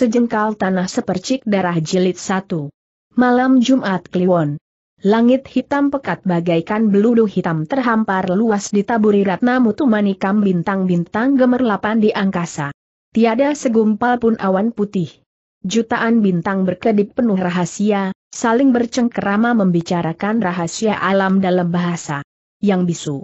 Sejengkal tanah sepercik darah jilid satu. Malam Jumat Kliwon. Langit hitam pekat bagaikan beludu hitam terhampar luas di taburi ratna mutu manikam bintang-bintang gemerlapan di angkasa. Tiada segumpal pun awan putih. Jutaan bintang berkedip penuh rahasia, saling bercengkerama membicarakan rahasia alam dalam bahasa yang bisu.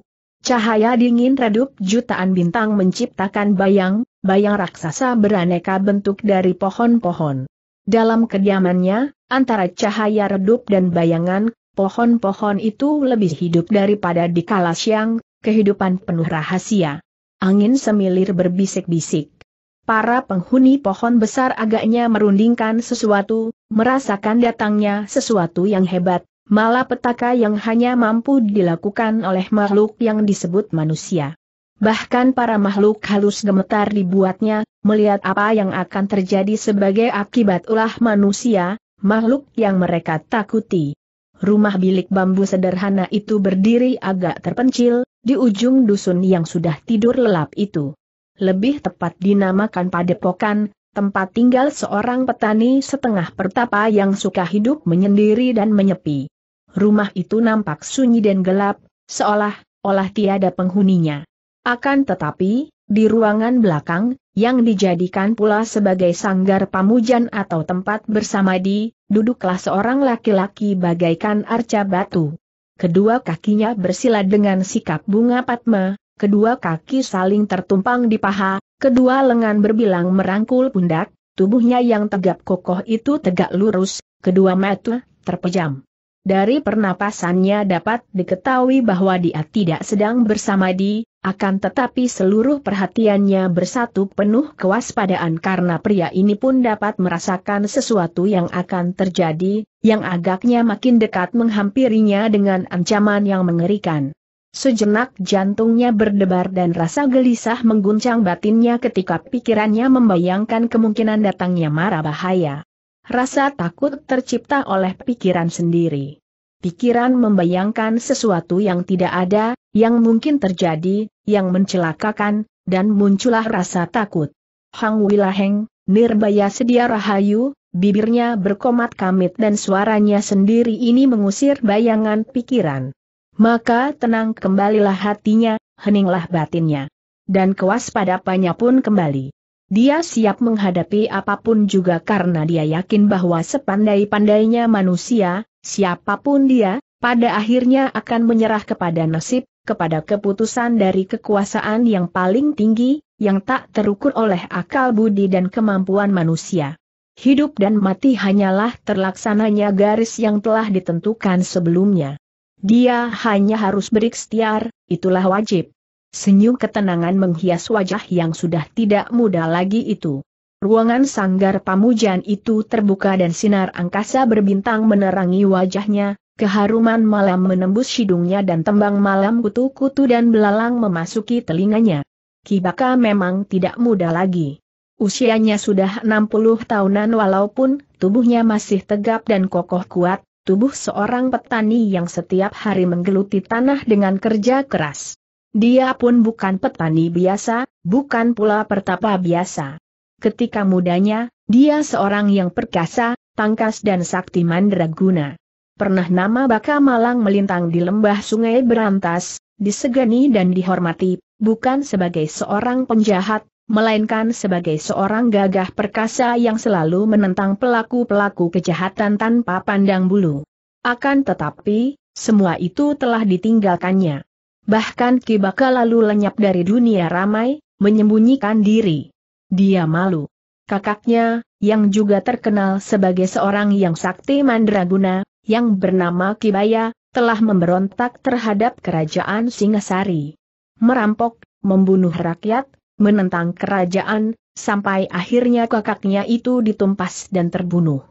Cahaya dingin redup jutaan bintang menciptakan bayang, bayang raksasa beraneka bentuk dari pohon-pohon. Dalam kediamannya, antara cahaya redup dan bayangan, pohon-pohon itu lebih hidup daripada di kala siang, kehidupan penuh rahasia. Angin semilir berbisik-bisik. Para penghuni pohon besar agaknya merundingkan sesuatu, merasakan datangnya sesuatu yang hebat, malapetaka yang hanya mampu dilakukan oleh makhluk yang disebut manusia. Bahkan para makhluk halus gemetar dibuatnya, melihat apa yang akan terjadi sebagai akibat ulah manusia, makhluk yang mereka takuti. Rumah bilik bambu sederhana itu berdiri agak terpencil, di ujung dusun yang sudah tidur lelap itu. Lebih tepat dinamakan padepokan, tempat tinggal seorang petani setengah pertapa yang suka hidup menyendiri dan menyepi rumah itu nampak sunyi dan gelap, seolah-olah tiada penghuninya. Akan tetapi, di ruangan belakang, yang dijadikan pula sebagai sanggar pamujan atau tempat bersamadi, duduklah seorang laki-laki bagaikan arca batu. Kedua kakinya bersila dengan sikap bunga patma, kedua kaki saling tertumpang di paha, kedua lengan berbilang merangkul pundak, tubuhnya yang tegap kokoh itu tegak lurus, kedua mata terpejam. Dari pernapasannya dapat diketahui bahwa dia tidak sedang bersama di, akan tetapi seluruh perhatiannya bersatu penuh kewaspadaan karena pria ini pun dapat merasakan sesuatu yang akan terjadi, yang agaknya makin dekat menghampirinya dengan ancaman yang mengerikan. Sejenak jantungnya berdebar dan rasa gelisah mengguncang batinnya ketika pikirannya membayangkan kemungkinan datangnya mara bahaya. Rasa takut tercipta oleh pikiran sendiri pikiran membayangkan sesuatu yang tidak ada, yang mungkin terjadi, yang mencelakakan, dan muncullah rasa takut. Hang Wilaheng, Nirbaya Sedia Rahayu, bibirnya berkomat kamit dan suaranya sendiri ini mengusir bayangan pikiran. Maka tenang kembalilah hatinya, heninglah batinnya. Dan kewaspadaannya pun kembali. Dia siap menghadapi apapun juga karena dia yakin bahwa sepandai-pandainya manusia, Siapapun dia, pada akhirnya akan menyerah kepada nasib, kepada keputusan dari kekuasaan yang paling tinggi, yang tak terukur oleh akal budi dan kemampuan manusia. Hidup dan mati hanyalah terlaksananya garis yang telah ditentukan sebelumnya. Dia hanya harus berikhtiar, itulah wajib. Senyum ketenangan menghias wajah yang sudah tidak muda lagi itu. Ruangan sanggar pamujan itu terbuka dan sinar angkasa berbintang menerangi wajahnya, keharuman malam menembus hidungnya dan tembang malam kutu-kutu dan belalang memasuki telinganya. Kibaka memang tidak muda lagi. Usianya sudah 60 tahunan walaupun tubuhnya masih tegap dan kokoh kuat, tubuh seorang petani yang setiap hari menggeluti tanah dengan kerja keras. Dia pun bukan petani biasa, bukan pula pertapa biasa. Ketika mudanya, dia seorang yang perkasa, tangkas dan sakti mandraguna. Pernah nama Baka Malang melintang di lembah sungai Berantas, disegani dan dihormati, bukan sebagai seorang penjahat, melainkan sebagai seorang gagah perkasa yang selalu menentang pelaku-pelaku kejahatan tanpa pandang bulu. Akan tetapi, semua itu telah ditinggalkannya. Bahkan Kibaka lalu lenyap dari dunia ramai, menyembunyikan diri. Dia malu. Kakaknya, yang juga terkenal sebagai seorang yang sakti mandraguna, yang bernama Kibaya, telah memberontak terhadap kerajaan Singasari. Merampok, membunuh rakyat, menentang kerajaan, sampai akhirnya kakaknya itu ditumpas dan terbunuh.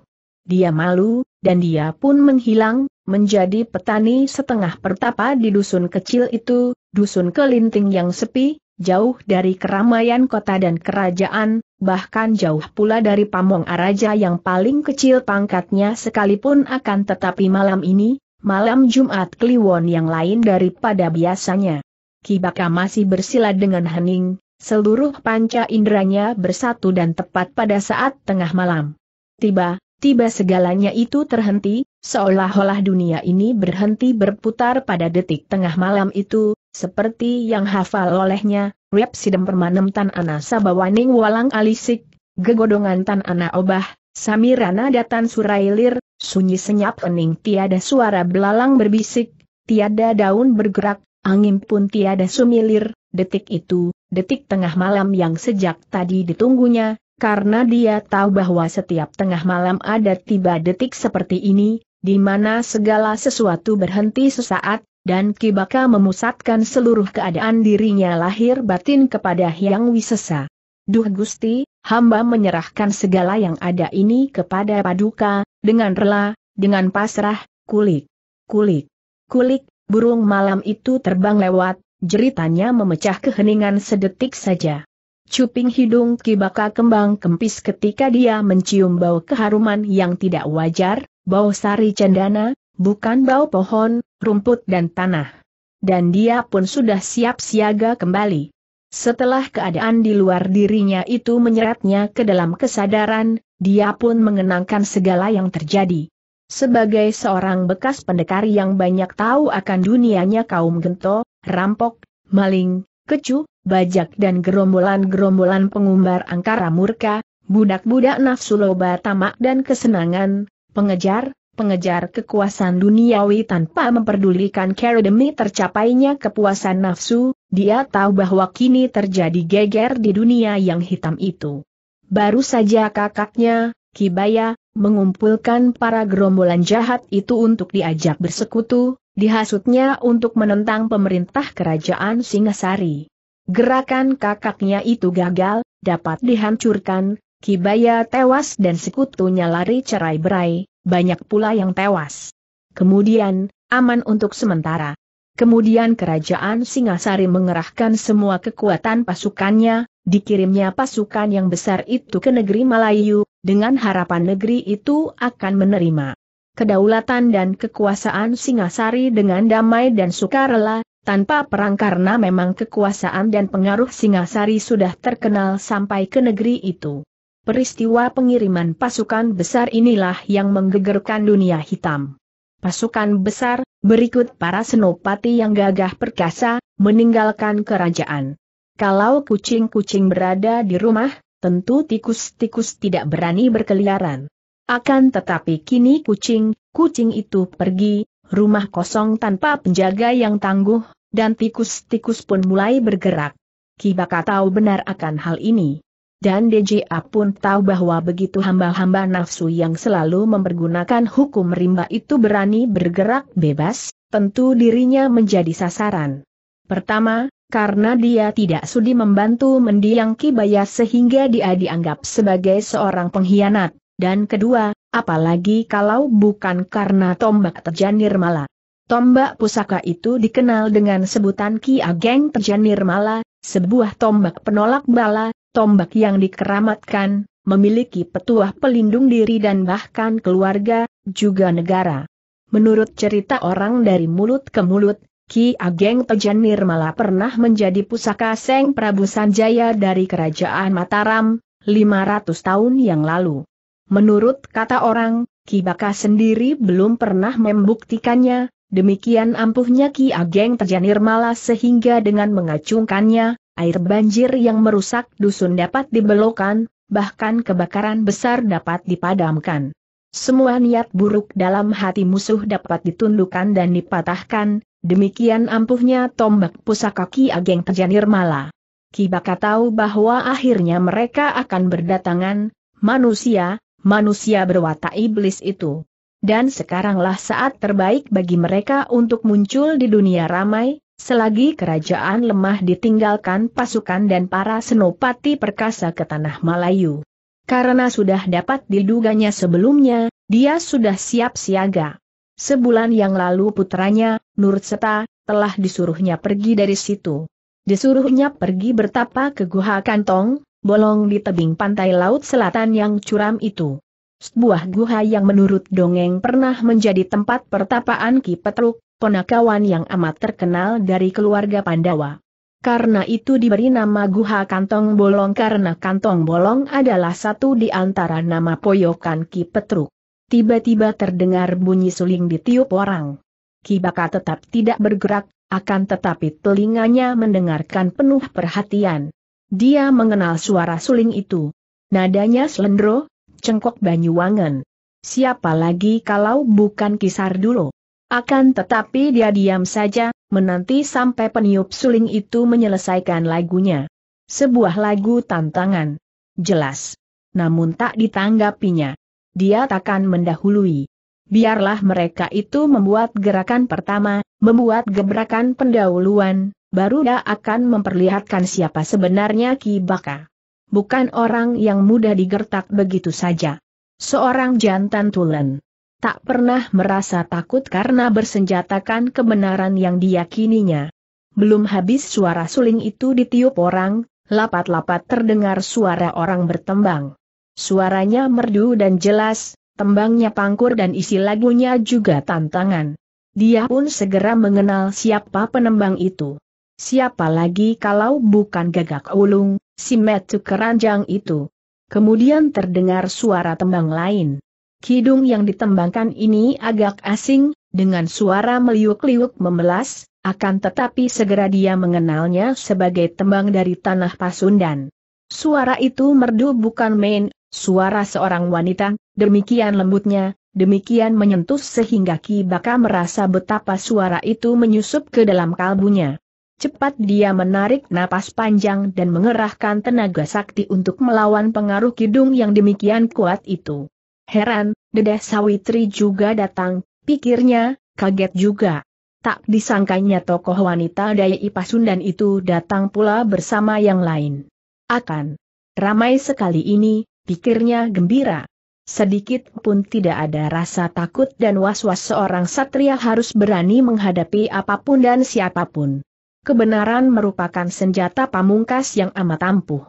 Dia malu, dan dia pun menghilang, menjadi petani setengah pertapa di dusun kecil itu, dusun kelinting yang sepi, jauh dari keramaian kota dan kerajaan, bahkan jauh pula dari pamong araja yang paling kecil pangkatnya sekalipun akan tetapi malam ini, malam Jumat Kliwon yang lain daripada biasanya. Kibaka masih bersila dengan hening, seluruh panca inderanya bersatu dan tepat pada saat tengah malam. Tiba, tiba segalanya itu terhenti, seolah-olah dunia ini berhenti berputar pada detik tengah malam itu, seperti yang hafal olehnya, Rep Sidem Permanem Tan Ana Sabawaning Walang Alisik, Gegodongan Tan Ana Obah, Samirana Datan Surailir, sunyi senyap ening tiada suara belalang berbisik, tiada daun bergerak, angin pun tiada sumilir, detik itu, detik tengah malam yang sejak tadi ditunggunya, karena dia tahu bahwa setiap tengah malam ada tiba detik seperti ini, di mana segala sesuatu berhenti sesaat, dan Kibaka memusatkan seluruh keadaan dirinya lahir batin kepada Hyang Wisesa. Duh Gusti, hamba menyerahkan segala yang ada ini kepada Paduka, dengan rela, dengan pasrah, kulik, kulik, kulik, burung malam itu terbang lewat, jeritannya memecah keheningan sedetik saja. Cuping hidung Kibaka kembang kempis ketika dia mencium bau keharuman yang tidak wajar, bau sari cendana, bukan bau pohon, rumput dan tanah. Dan dia pun sudah siap siaga kembali. Setelah keadaan di luar dirinya itu menyeretnya ke dalam kesadaran, dia pun mengenangkan segala yang terjadi. Sebagai seorang bekas pendekar yang banyak tahu akan dunianya kaum gento, rampok, maling, kecu, bajak dan gerombolan-gerombolan pengumbar angkara murka, budak-budak nafsu loba tamak dan kesenangan, pengejar, pengejar kekuasaan duniawi tanpa memperdulikan cara demi tercapainya kepuasan nafsu, dia tahu bahwa kini terjadi geger di dunia yang hitam itu. Baru saja kakaknya, Kibaya, mengumpulkan para gerombolan jahat itu untuk diajak bersekutu, dihasutnya untuk menentang pemerintah kerajaan Singasari. Gerakan kakaknya itu gagal, dapat dihancurkan, Kibaya tewas dan sekutunya lari cerai-berai, banyak pula yang tewas. Kemudian, aman untuk sementara. Kemudian kerajaan Singasari mengerahkan semua kekuatan pasukannya, dikirimnya pasukan yang besar itu ke negeri Melayu, dengan harapan negeri itu akan menerima kedaulatan dan kekuasaan Singasari dengan damai dan sukarela, tanpa perang karena memang kekuasaan dan pengaruh Singasari sudah terkenal sampai ke negeri itu. Peristiwa pengiriman pasukan besar inilah yang menggegerkan dunia hitam. Pasukan besar, berikut para senopati yang gagah perkasa, meninggalkan kerajaan. Kalau kucing-kucing berada di rumah, tentu tikus-tikus tidak berani berkeliaran. Akan tetapi kini kucing, kucing itu pergi, rumah kosong tanpa penjaga yang tangguh, dan tikus-tikus pun mulai bergerak. Kibaka tahu benar akan hal ini dan DJA pun tahu bahwa begitu hamba-hamba nafsu yang selalu mempergunakan hukum rimba itu berani bergerak bebas, tentu dirinya menjadi sasaran. Pertama, karena dia tidak sudi membantu mendiang Kibaya sehingga dia dianggap sebagai seorang pengkhianat, dan kedua, apalagi kalau bukan karena tombak terjan Nirmala. Tombak pusaka itu dikenal dengan sebutan Ki Ageng Terjan Nirmala, sebuah tombak penolak bala, tombak yang dikeramatkan, memiliki petuah pelindung diri dan bahkan keluarga, juga negara. Menurut cerita orang dari mulut ke mulut, Ki Ageng Tejan Nirmala pernah menjadi pusaka Seng Prabu Sanjaya dari Kerajaan Mataram, 500 tahun yang lalu. Menurut kata orang, Ki Baka sendiri belum pernah membuktikannya, demikian ampuhnya Ki Ageng Nirmala sehingga dengan mengacungkannya, air banjir yang merusak dusun dapat dibelokkan, bahkan kebakaran besar dapat dipadamkan. Semua niat buruk dalam hati musuh dapat ditundukkan dan dipatahkan, demikian ampuhnya tombak pusaka Ki Ageng Tejanir Mala. Baka tahu bahwa akhirnya mereka akan berdatangan, manusia, manusia berwatak iblis itu. Dan sekaranglah saat terbaik bagi mereka untuk muncul di dunia ramai, Selagi kerajaan lemah ditinggalkan pasukan dan para senopati perkasa ke tanah Melayu. Karena sudah dapat diduganya sebelumnya, dia sudah siap siaga. Sebulan yang lalu putranya, Nur Seta, telah disuruhnya pergi dari situ. Disuruhnya pergi bertapa ke Guha Kantong, bolong di tebing pantai laut selatan yang curam itu. Sebuah guha yang menurut dongeng pernah menjadi tempat pertapaan Ki Petruk, ponakawan yang amat terkenal dari keluarga Pandawa. Karena itu diberi nama Guha Kantong Bolong karena Kantong Bolong adalah satu di antara nama poyokan Ki Petruk. Tiba-tiba terdengar bunyi suling ditiup orang. Ki Baka tetap tidak bergerak, akan tetapi telinganya mendengarkan penuh perhatian. Dia mengenal suara suling itu. Nadanya selendro, cengkok Banyuwangen. Siapa lagi kalau bukan Kisar dulu? Akan tetapi dia diam saja, menanti sampai peniup suling itu menyelesaikan lagunya. Sebuah lagu tantangan. Jelas. Namun tak ditanggapinya. Dia takkan mendahului. Biarlah mereka itu membuat gerakan pertama, membuat gebrakan pendahuluan, baru dia akan memperlihatkan siapa sebenarnya Ki Baka. Bukan orang yang mudah digertak begitu saja. Seorang jantan tulen tak pernah merasa takut karena bersenjatakan kebenaran yang diyakininya. Belum habis suara suling itu ditiup orang, lapat-lapat terdengar suara orang bertembang. Suaranya merdu dan jelas, tembangnya pangkur dan isi lagunya juga tantangan. Dia pun segera mengenal siapa penembang itu. Siapa lagi kalau bukan gagak ulung, si metu keranjang itu. Kemudian terdengar suara tembang lain. Kidung yang ditembangkan ini agak asing, dengan suara meliuk-liuk membelas, akan tetapi segera dia mengenalnya sebagai tembang dari tanah Pasundan. Suara itu merdu bukan main, suara seorang wanita, demikian lembutnya, demikian menyentuh sehingga Ki Baka merasa betapa suara itu menyusup ke dalam kalbunya. Cepat dia menarik napas panjang dan mengerahkan tenaga sakti untuk melawan pengaruh kidung yang demikian kuat itu. Heran, Dedeh Sawitri juga datang, pikirnya, kaget juga. Tak disangkanya tokoh wanita Dayi Pasundan itu datang pula bersama yang lain. Akan ramai sekali ini, pikirnya gembira. Sedikit pun tidak ada rasa takut dan was-was seorang satria harus berani menghadapi apapun dan siapapun. Kebenaran merupakan senjata pamungkas yang amat ampuh.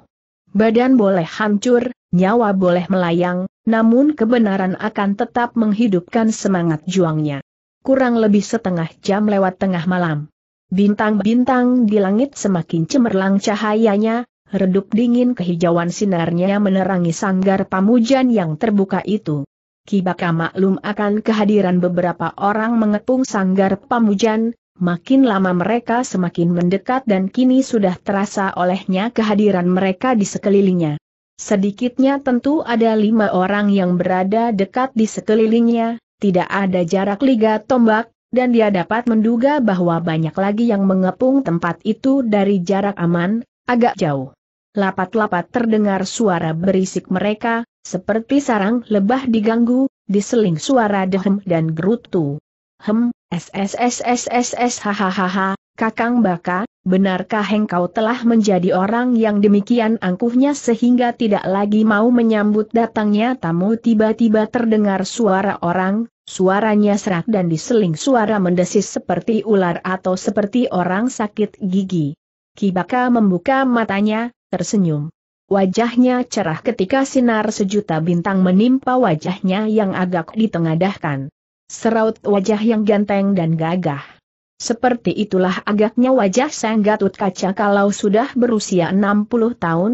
Badan boleh hancur, nyawa boleh melayang, namun kebenaran akan tetap menghidupkan semangat juangnya. Kurang lebih setengah jam lewat tengah malam. Bintang-bintang di langit semakin cemerlang cahayanya, redup dingin kehijauan sinarnya menerangi sanggar pamujan yang terbuka itu. Kibaka maklum akan kehadiran beberapa orang mengepung sanggar pamujan, Makin lama mereka semakin mendekat dan kini sudah terasa olehnya kehadiran mereka di sekelilingnya. Sedikitnya tentu ada lima orang yang berada dekat di sekelilingnya, tidak ada jarak liga tombak, dan dia dapat menduga bahwa banyak lagi yang mengepung tempat itu dari jarak aman, agak jauh. Lapat-lapat terdengar suara berisik mereka, seperti sarang lebah diganggu, diseling suara dehem dan gerutu. Hem, SSSSSS hahaha, Kakang Baka, benarkah engkau telah menjadi orang yang demikian angkuhnya sehingga tidak lagi mau menyambut datangnya tamu tiba-tiba terdengar suara orang, suaranya serak dan diseling suara mendesis seperti ular atau seperti orang sakit gigi. Kibaka membuka matanya, tersenyum. Wajahnya cerah ketika sinar sejuta bintang menimpa wajahnya yang agak ditengadahkan seraut wajah yang ganteng dan gagah. Seperti itulah agaknya wajah Sang Gatut Kaca kalau sudah berusia 60 tahun,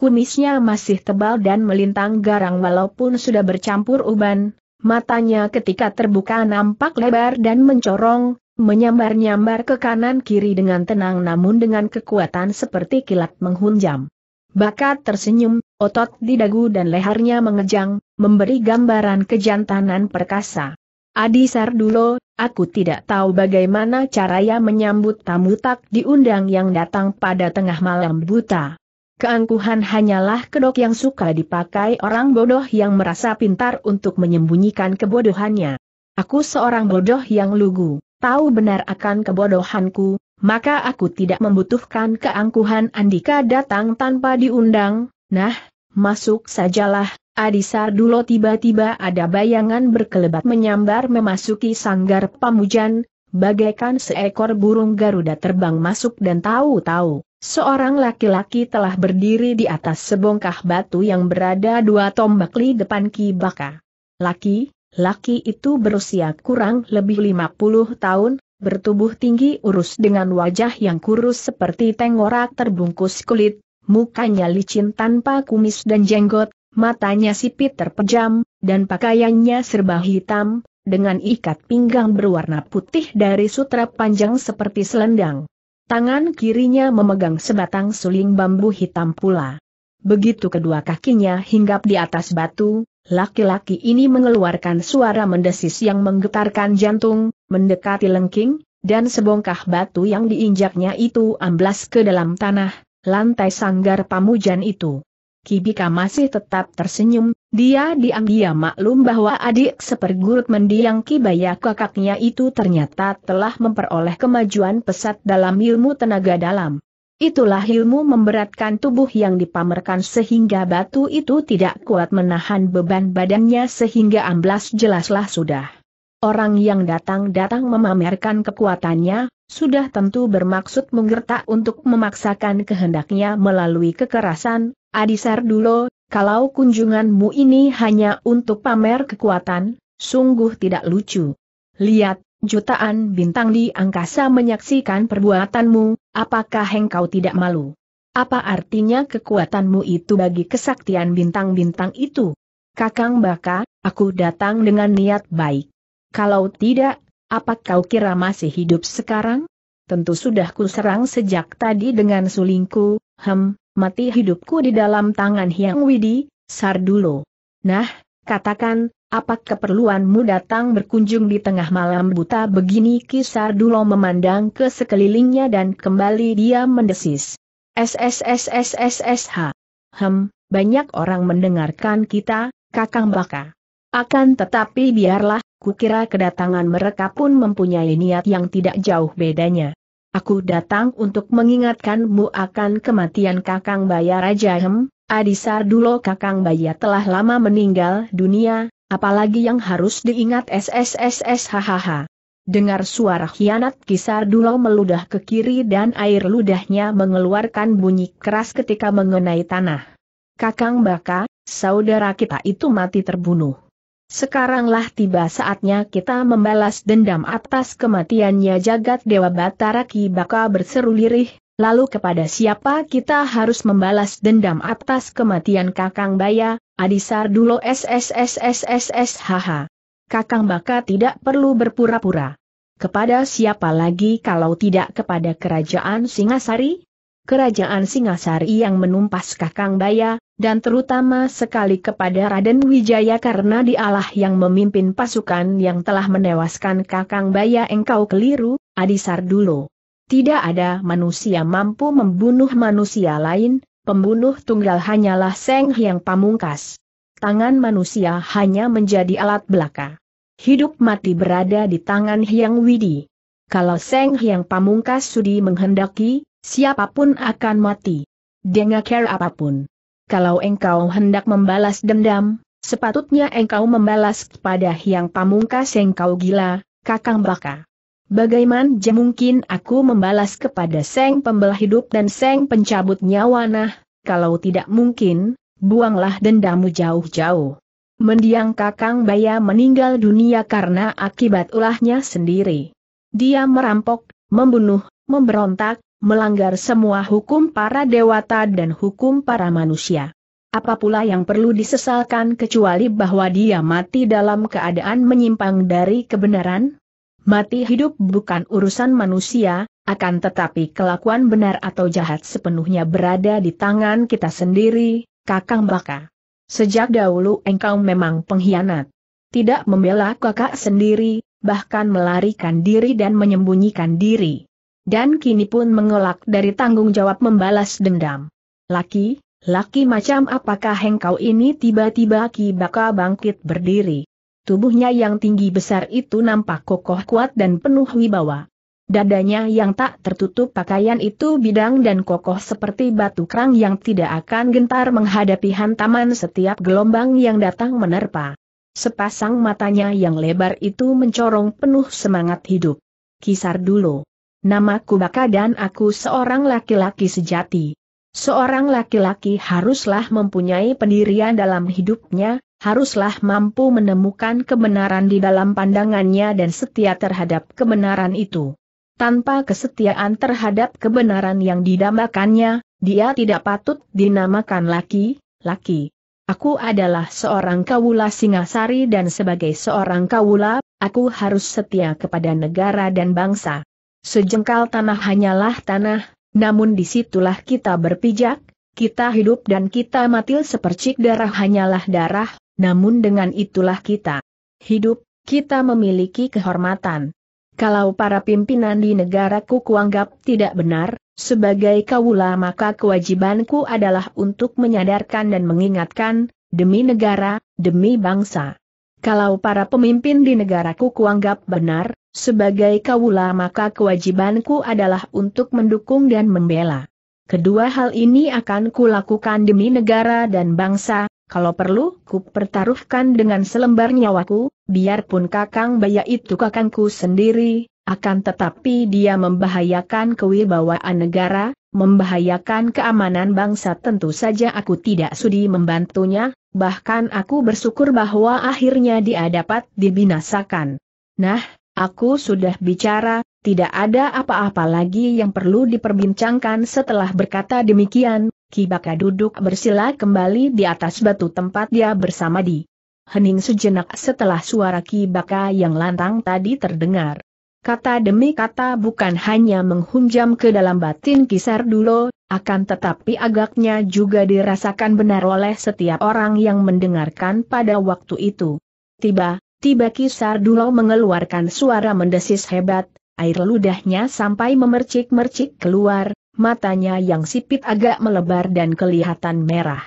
kumisnya masih tebal dan melintang garang walaupun sudah bercampur uban, matanya ketika terbuka nampak lebar dan mencorong, menyambar-nyambar ke kanan-kiri dengan tenang namun dengan kekuatan seperti kilat menghunjam. Bakat tersenyum, otot di dagu dan lehernya mengejang, memberi gambaran kejantanan perkasa. Adi Sardulo, aku tidak tahu bagaimana caranya menyambut tamu tak diundang yang datang pada tengah malam buta. Keangkuhan hanyalah kedok yang suka dipakai orang bodoh yang merasa pintar untuk menyembunyikan kebodohannya. Aku seorang bodoh yang lugu, tahu benar akan kebodohanku, maka aku tidak membutuhkan keangkuhan Andika datang tanpa diundang, nah, masuk sajalah, Adi Sardulo tiba-tiba ada bayangan berkelebat menyambar memasuki sanggar pamujan, bagaikan seekor burung Garuda terbang masuk dan tahu-tahu, seorang laki-laki telah berdiri di atas sebongkah batu yang berada dua tombak di depan Kibaka. Laki, laki itu berusia kurang lebih 50 tahun, bertubuh tinggi urus dengan wajah yang kurus seperti tengkorak terbungkus kulit, mukanya licin tanpa kumis dan jenggot, matanya sipit terpejam, dan pakaiannya serba hitam, dengan ikat pinggang berwarna putih dari sutra panjang seperti selendang. Tangan kirinya memegang sebatang suling bambu hitam pula. Begitu kedua kakinya hinggap di atas batu, laki-laki ini mengeluarkan suara mendesis yang menggetarkan jantung, mendekati lengking, dan sebongkah batu yang diinjaknya itu amblas ke dalam tanah, lantai sanggar pamujan itu. Kibika masih tetap tersenyum, dia diam-diam maklum bahwa adik sepergurut mendiang Kibaya kakaknya itu ternyata telah memperoleh kemajuan pesat dalam ilmu tenaga dalam. Itulah ilmu memberatkan tubuh yang dipamerkan sehingga batu itu tidak kuat menahan beban badannya sehingga amblas jelaslah sudah. Orang yang datang-datang memamerkan kekuatannya, sudah tentu bermaksud menggertak untuk memaksakan kehendaknya melalui kekerasan, Adisar Sardulo, kalau kunjunganmu ini hanya untuk pamer kekuatan, sungguh tidak lucu. Lihat, jutaan bintang di angkasa menyaksikan perbuatanmu, apakah engkau tidak malu? Apa artinya kekuatanmu itu bagi kesaktian bintang-bintang itu? Kakang Baka, aku datang dengan niat baik. Kalau tidak, apa kau kira masih hidup sekarang? Tentu sudah kuserang sejak tadi dengan sulingku, hem, mati hidupku di dalam tangan Hyang Widi, Sardulo. Nah, katakan, apa keperluanmu datang berkunjung di tengah malam buta begini Ki Sardulo memandang ke sekelilingnya dan kembali dia mendesis. SSSSSSH. Hem, banyak orang mendengarkan kita, kakang baka. Akan tetapi biarlah, kukira kedatangan mereka pun mempunyai niat yang tidak jauh bedanya. Aku datang untuk mengingatkanmu akan kematian Kakang Baya Raja Hem, Adisar Kakang Baya telah lama meninggal dunia, apalagi yang harus diingat SSSS hahaha. Dengar suara khianat kisar dulu meludah ke kiri dan air ludahnya mengeluarkan bunyi keras ketika mengenai tanah. Kakang Baka, saudara kita itu mati terbunuh. Sekaranglah tiba saatnya kita membalas dendam atas kematiannya jagat Dewa Batara Ki Baka berseru lirih, lalu kepada siapa kita harus membalas dendam atas kematian Kakang Baya, Adisar Dulo SSSSSSHH. Kakang Baka tidak perlu berpura-pura. Kepada siapa lagi kalau tidak kepada kerajaan Singasari? kerajaan Singasari yang menumpas Kakang Baya, dan terutama sekali kepada Raden Wijaya karena dialah yang memimpin pasukan yang telah menewaskan Kakang Baya engkau keliru, Adi Sardulo. Tidak ada manusia mampu membunuh manusia lain, pembunuh tunggal hanyalah Seng Hyang Pamungkas. Tangan manusia hanya menjadi alat belaka. Hidup mati berada di tangan Hyang Widi. Kalau Seng Hyang Pamungkas sudi menghendaki, siapapun akan mati. Dia care apapun. Kalau engkau hendak membalas dendam, sepatutnya engkau membalas kepada yang Pamungkas engkau gila, Kakang Baka. Bagaimana mungkin aku membalas kepada Seng pembelah Hidup dan Seng Pencabut Nyawa nah, kalau tidak mungkin, buanglah dendamu jauh-jauh. Mendiang Kakang Baya meninggal dunia karena akibat ulahnya sendiri. Dia merampok, membunuh, memberontak, melanggar semua hukum para dewata dan hukum para manusia. Apa pula yang perlu disesalkan kecuali bahwa dia mati dalam keadaan menyimpang dari kebenaran? Mati hidup bukan urusan manusia, akan tetapi kelakuan benar atau jahat sepenuhnya berada di tangan kita sendiri, kakang baka. Sejak dahulu engkau memang pengkhianat. Tidak membela kakak sendiri, bahkan melarikan diri dan menyembunyikan diri dan kini pun mengelak dari tanggung jawab membalas dendam. Laki, laki macam apakah engkau ini tiba-tiba Ki Baka bangkit berdiri. Tubuhnya yang tinggi besar itu nampak kokoh kuat dan penuh wibawa. Dadanya yang tak tertutup pakaian itu bidang dan kokoh seperti batu kerang yang tidak akan gentar menghadapi hantaman setiap gelombang yang datang menerpa. Sepasang matanya yang lebar itu mencorong penuh semangat hidup. Kisar dulu namaku Baka dan aku seorang laki-laki sejati. Seorang laki-laki haruslah mempunyai pendirian dalam hidupnya, haruslah mampu menemukan kebenaran di dalam pandangannya dan setia terhadap kebenaran itu. Tanpa kesetiaan terhadap kebenaran yang didambakannya, dia tidak patut dinamakan laki-laki. Aku adalah seorang kawula Singasari dan sebagai seorang kawula, aku harus setia kepada negara dan bangsa. Sejengkal tanah hanyalah tanah, namun disitulah kita berpijak, kita hidup dan kita mati sepercik darah hanyalah darah, namun dengan itulah kita hidup, kita memiliki kehormatan. Kalau para pimpinan di negaraku kuanggap tidak benar, sebagai kaula maka kewajibanku adalah untuk menyadarkan dan mengingatkan, demi negara, demi bangsa. Kalau para pemimpin di negaraku kuanggap benar, sebagai kawula maka kewajibanku adalah untuk mendukung dan membela. Kedua hal ini akan kulakukan demi negara dan bangsa, kalau perlu ku pertaruhkan dengan selembar nyawaku, biarpun kakang baya itu kakangku sendiri, akan tetapi dia membahayakan kewibawaan negara, membahayakan keamanan bangsa tentu saja aku tidak sudi membantunya, bahkan aku bersyukur bahwa akhirnya dia dapat dibinasakan. Nah, Aku sudah bicara, tidak ada apa-apa lagi yang perlu diperbincangkan setelah berkata demikian, Kibaka duduk bersila kembali di atas batu tempat dia bersama di. Hening sejenak setelah suara Kibaka yang lantang tadi terdengar. Kata demi kata bukan hanya menghunjam ke dalam batin kisar dulu, akan tetapi agaknya juga dirasakan benar oleh setiap orang yang mendengarkan pada waktu itu. Tiba, Tiba Kisar Dulo mengeluarkan suara mendesis hebat, air ludahnya sampai memercik-mercik keluar, matanya yang sipit agak melebar dan kelihatan merah.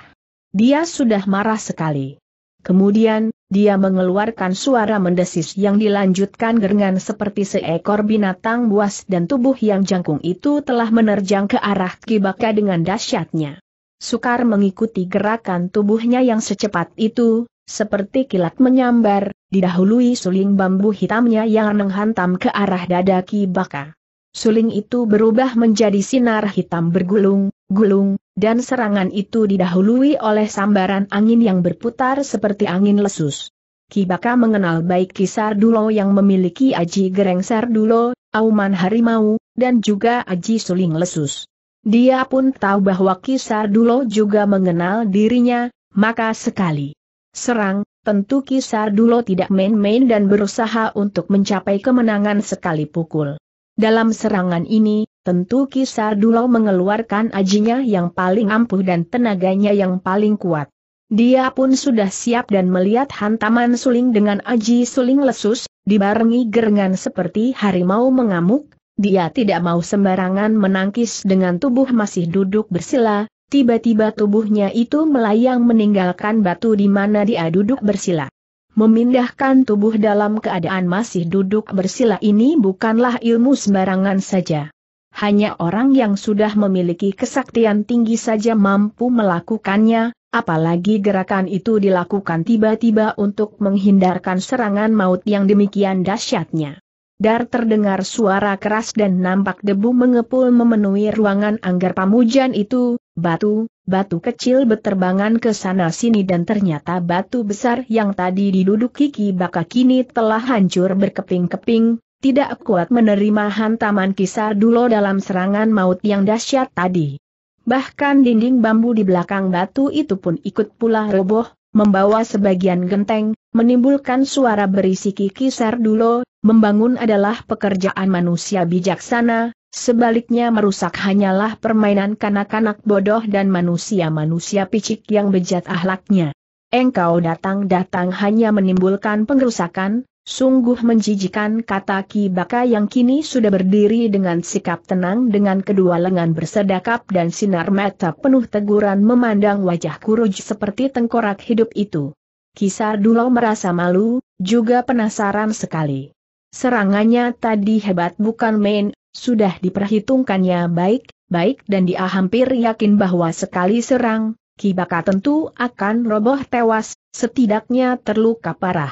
Dia sudah marah sekali. Kemudian, dia mengeluarkan suara mendesis yang dilanjutkan gerengan seperti seekor binatang buas dan tubuh yang jangkung itu telah menerjang ke arah Kibaka dengan dahsyatnya. Sukar mengikuti gerakan tubuhnya yang secepat itu, seperti kilat menyambar, didahului suling bambu hitamnya yang menghantam ke arah dada Ki Baka. Suling itu berubah menjadi sinar hitam bergulung, gulung, dan serangan itu didahului oleh sambaran angin yang berputar seperti angin lesus. Kibaka mengenal baik Kisar Dulo yang memiliki Aji Gerengsar Dulo, Auman Harimau, dan juga Aji Suling Lesus. Dia pun tahu bahwa Kisar Dulo juga mengenal dirinya, maka sekali Serang, tentu Kisar Dulo tidak main-main dan berusaha untuk mencapai kemenangan sekali pukul. Dalam serangan ini, tentu Kisar Dulo mengeluarkan ajinya yang paling ampuh dan tenaganya yang paling kuat. Dia pun sudah siap dan melihat hantaman suling dengan aji suling lesus, dibarengi gerengan seperti harimau mengamuk, dia tidak mau sembarangan menangkis dengan tubuh masih duduk bersila, Tiba-tiba tubuhnya itu melayang meninggalkan batu di mana dia duduk bersila. Memindahkan tubuh dalam keadaan masih duduk bersila ini bukanlah ilmu sembarangan saja. Hanya orang yang sudah memiliki kesaktian tinggi saja mampu melakukannya, apalagi gerakan itu dilakukan tiba-tiba untuk menghindarkan serangan maut yang demikian dahsyatnya. Dar terdengar suara keras dan nampak debu mengepul memenuhi ruangan anggar pamujan itu, batu, batu kecil beterbangan ke sana sini dan ternyata batu besar yang tadi Kiki Baka kini telah hancur berkeping-keping, tidak kuat menerima hantaman kisar dulu dalam serangan maut yang dahsyat tadi. Bahkan dinding bambu di belakang batu itu pun ikut pula roboh, membawa sebagian genteng, menimbulkan suara berisi kisar dulu, Membangun adalah pekerjaan manusia bijaksana, sebaliknya merusak hanyalah permainan kanak-kanak bodoh dan manusia-manusia picik yang bejat ahlaknya. Engkau datang-datang hanya menimbulkan pengerusakan, sungguh menjijikan kata Ki Baka yang kini sudah berdiri dengan sikap tenang dengan kedua lengan bersedakap dan sinar mata penuh teguran memandang wajah kuruj seperti tengkorak hidup itu. Kisar dulu merasa malu, juga penasaran sekali. Serangannya tadi hebat bukan main, sudah diperhitungkannya baik-baik dan dia hampir yakin bahwa sekali serang, Kibaka tentu akan roboh tewas, setidaknya terluka parah.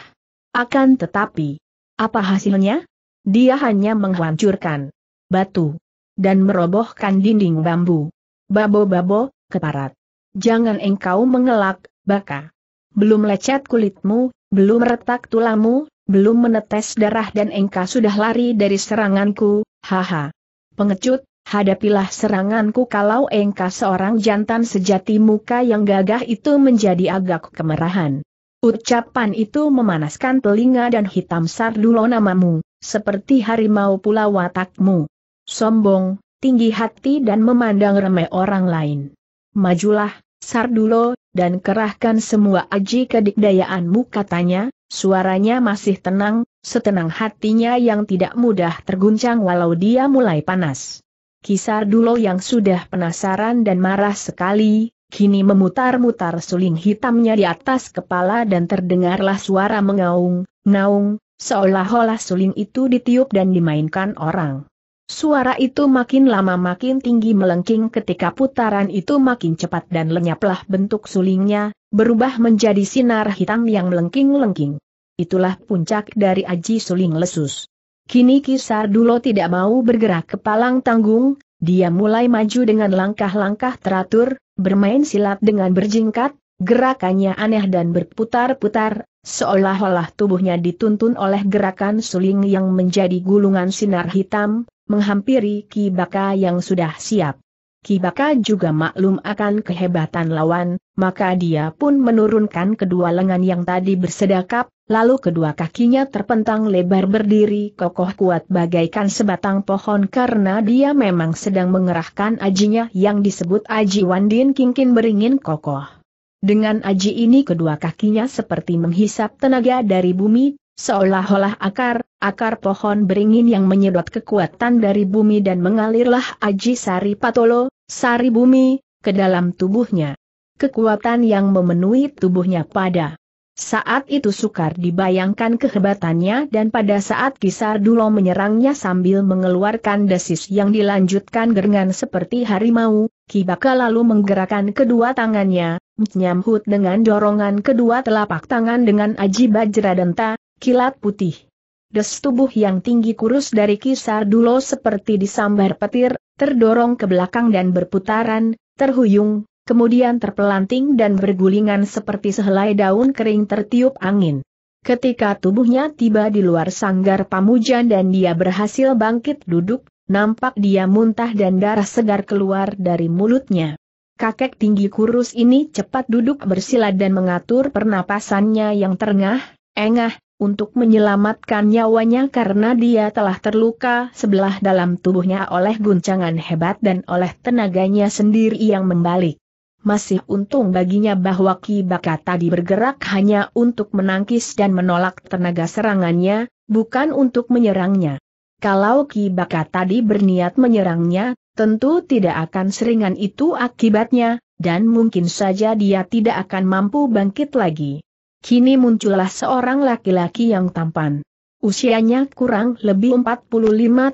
Akan tetapi, apa hasilnya? Dia hanya menghancurkan batu dan merobohkan dinding bambu. Babo-babo, keparat. Jangan engkau mengelak, baka. Belum lecet kulitmu, belum retak tulangmu, belum menetes darah dan engkau sudah lari dari seranganku, haha. Pengecut, hadapilah seranganku kalau engkau seorang jantan sejati muka yang gagah itu menjadi agak kemerahan. Ucapan itu memanaskan telinga dan hitam sardulo namamu, seperti harimau pula watakmu. Sombong, tinggi hati dan memandang remeh orang lain. Majulah, sardulo, dan kerahkan semua aji kedikdayaanmu katanya, Suaranya masih tenang, setenang hatinya yang tidak mudah terguncang walau dia mulai panas. Kisar Dulo yang sudah penasaran dan marah sekali, kini memutar-mutar suling hitamnya di atas kepala dan terdengarlah suara mengaung, naung, seolah-olah suling itu ditiup dan dimainkan orang. Suara itu makin lama makin tinggi melengking ketika putaran itu makin cepat dan lenyaplah bentuk sulingnya, berubah menjadi sinar hitam yang melengking-lengking. Itulah puncak dari Aji Suling Lesus. Kini Kisar Dulo tidak mau bergerak ke palang tanggung, dia mulai maju dengan langkah-langkah teratur, bermain silat dengan berjingkat, gerakannya aneh dan berputar-putar, seolah-olah tubuhnya dituntun oleh gerakan suling yang menjadi gulungan sinar hitam, menghampiri kibaka yang sudah siap. Kibaka juga maklum akan kehebatan lawan, maka dia pun menurunkan kedua lengan yang tadi bersedakap, lalu kedua kakinya terpentang lebar berdiri kokoh kuat bagaikan sebatang pohon karena dia memang sedang mengerahkan ajinya yang disebut Aji Wandin Kingkin beringin kokoh. Dengan aji ini kedua kakinya seperti menghisap tenaga dari bumi, Seolah-olah akar, akar pohon beringin yang menyedot kekuatan dari bumi dan mengalirlah Aji Sari Patolo, Sari Bumi, ke dalam tubuhnya. Kekuatan yang memenuhi tubuhnya pada saat itu sukar dibayangkan kehebatannya dan pada saat Kisar Dulo menyerangnya sambil mengeluarkan desis yang dilanjutkan gerengan seperti harimau, Kibaka lalu menggerakkan kedua tangannya, menyambut dengan dorongan kedua telapak tangan dengan aji Bajra Denta, kilat putih. Des tubuh yang tinggi kurus dari kisar dulu seperti disambar petir, terdorong ke belakang dan berputaran, terhuyung, kemudian terpelanting dan bergulingan seperti sehelai daun kering tertiup angin. Ketika tubuhnya tiba di luar sanggar pamujan dan dia berhasil bangkit duduk, nampak dia muntah dan darah segar keluar dari mulutnya. Kakek tinggi kurus ini cepat duduk bersila dan mengatur pernapasannya yang terengah, engah, untuk menyelamatkan nyawanya karena dia telah terluka sebelah dalam tubuhnya oleh guncangan hebat dan oleh tenaganya sendiri yang membalik. Masih untung baginya bahwa Ki Baka tadi bergerak hanya untuk menangkis dan menolak tenaga serangannya, bukan untuk menyerangnya. Kalau Ki Baka tadi berniat menyerangnya, tentu tidak akan seringan itu akibatnya, dan mungkin saja dia tidak akan mampu bangkit lagi. Kini muncullah seorang laki-laki yang tampan. Usianya kurang lebih 45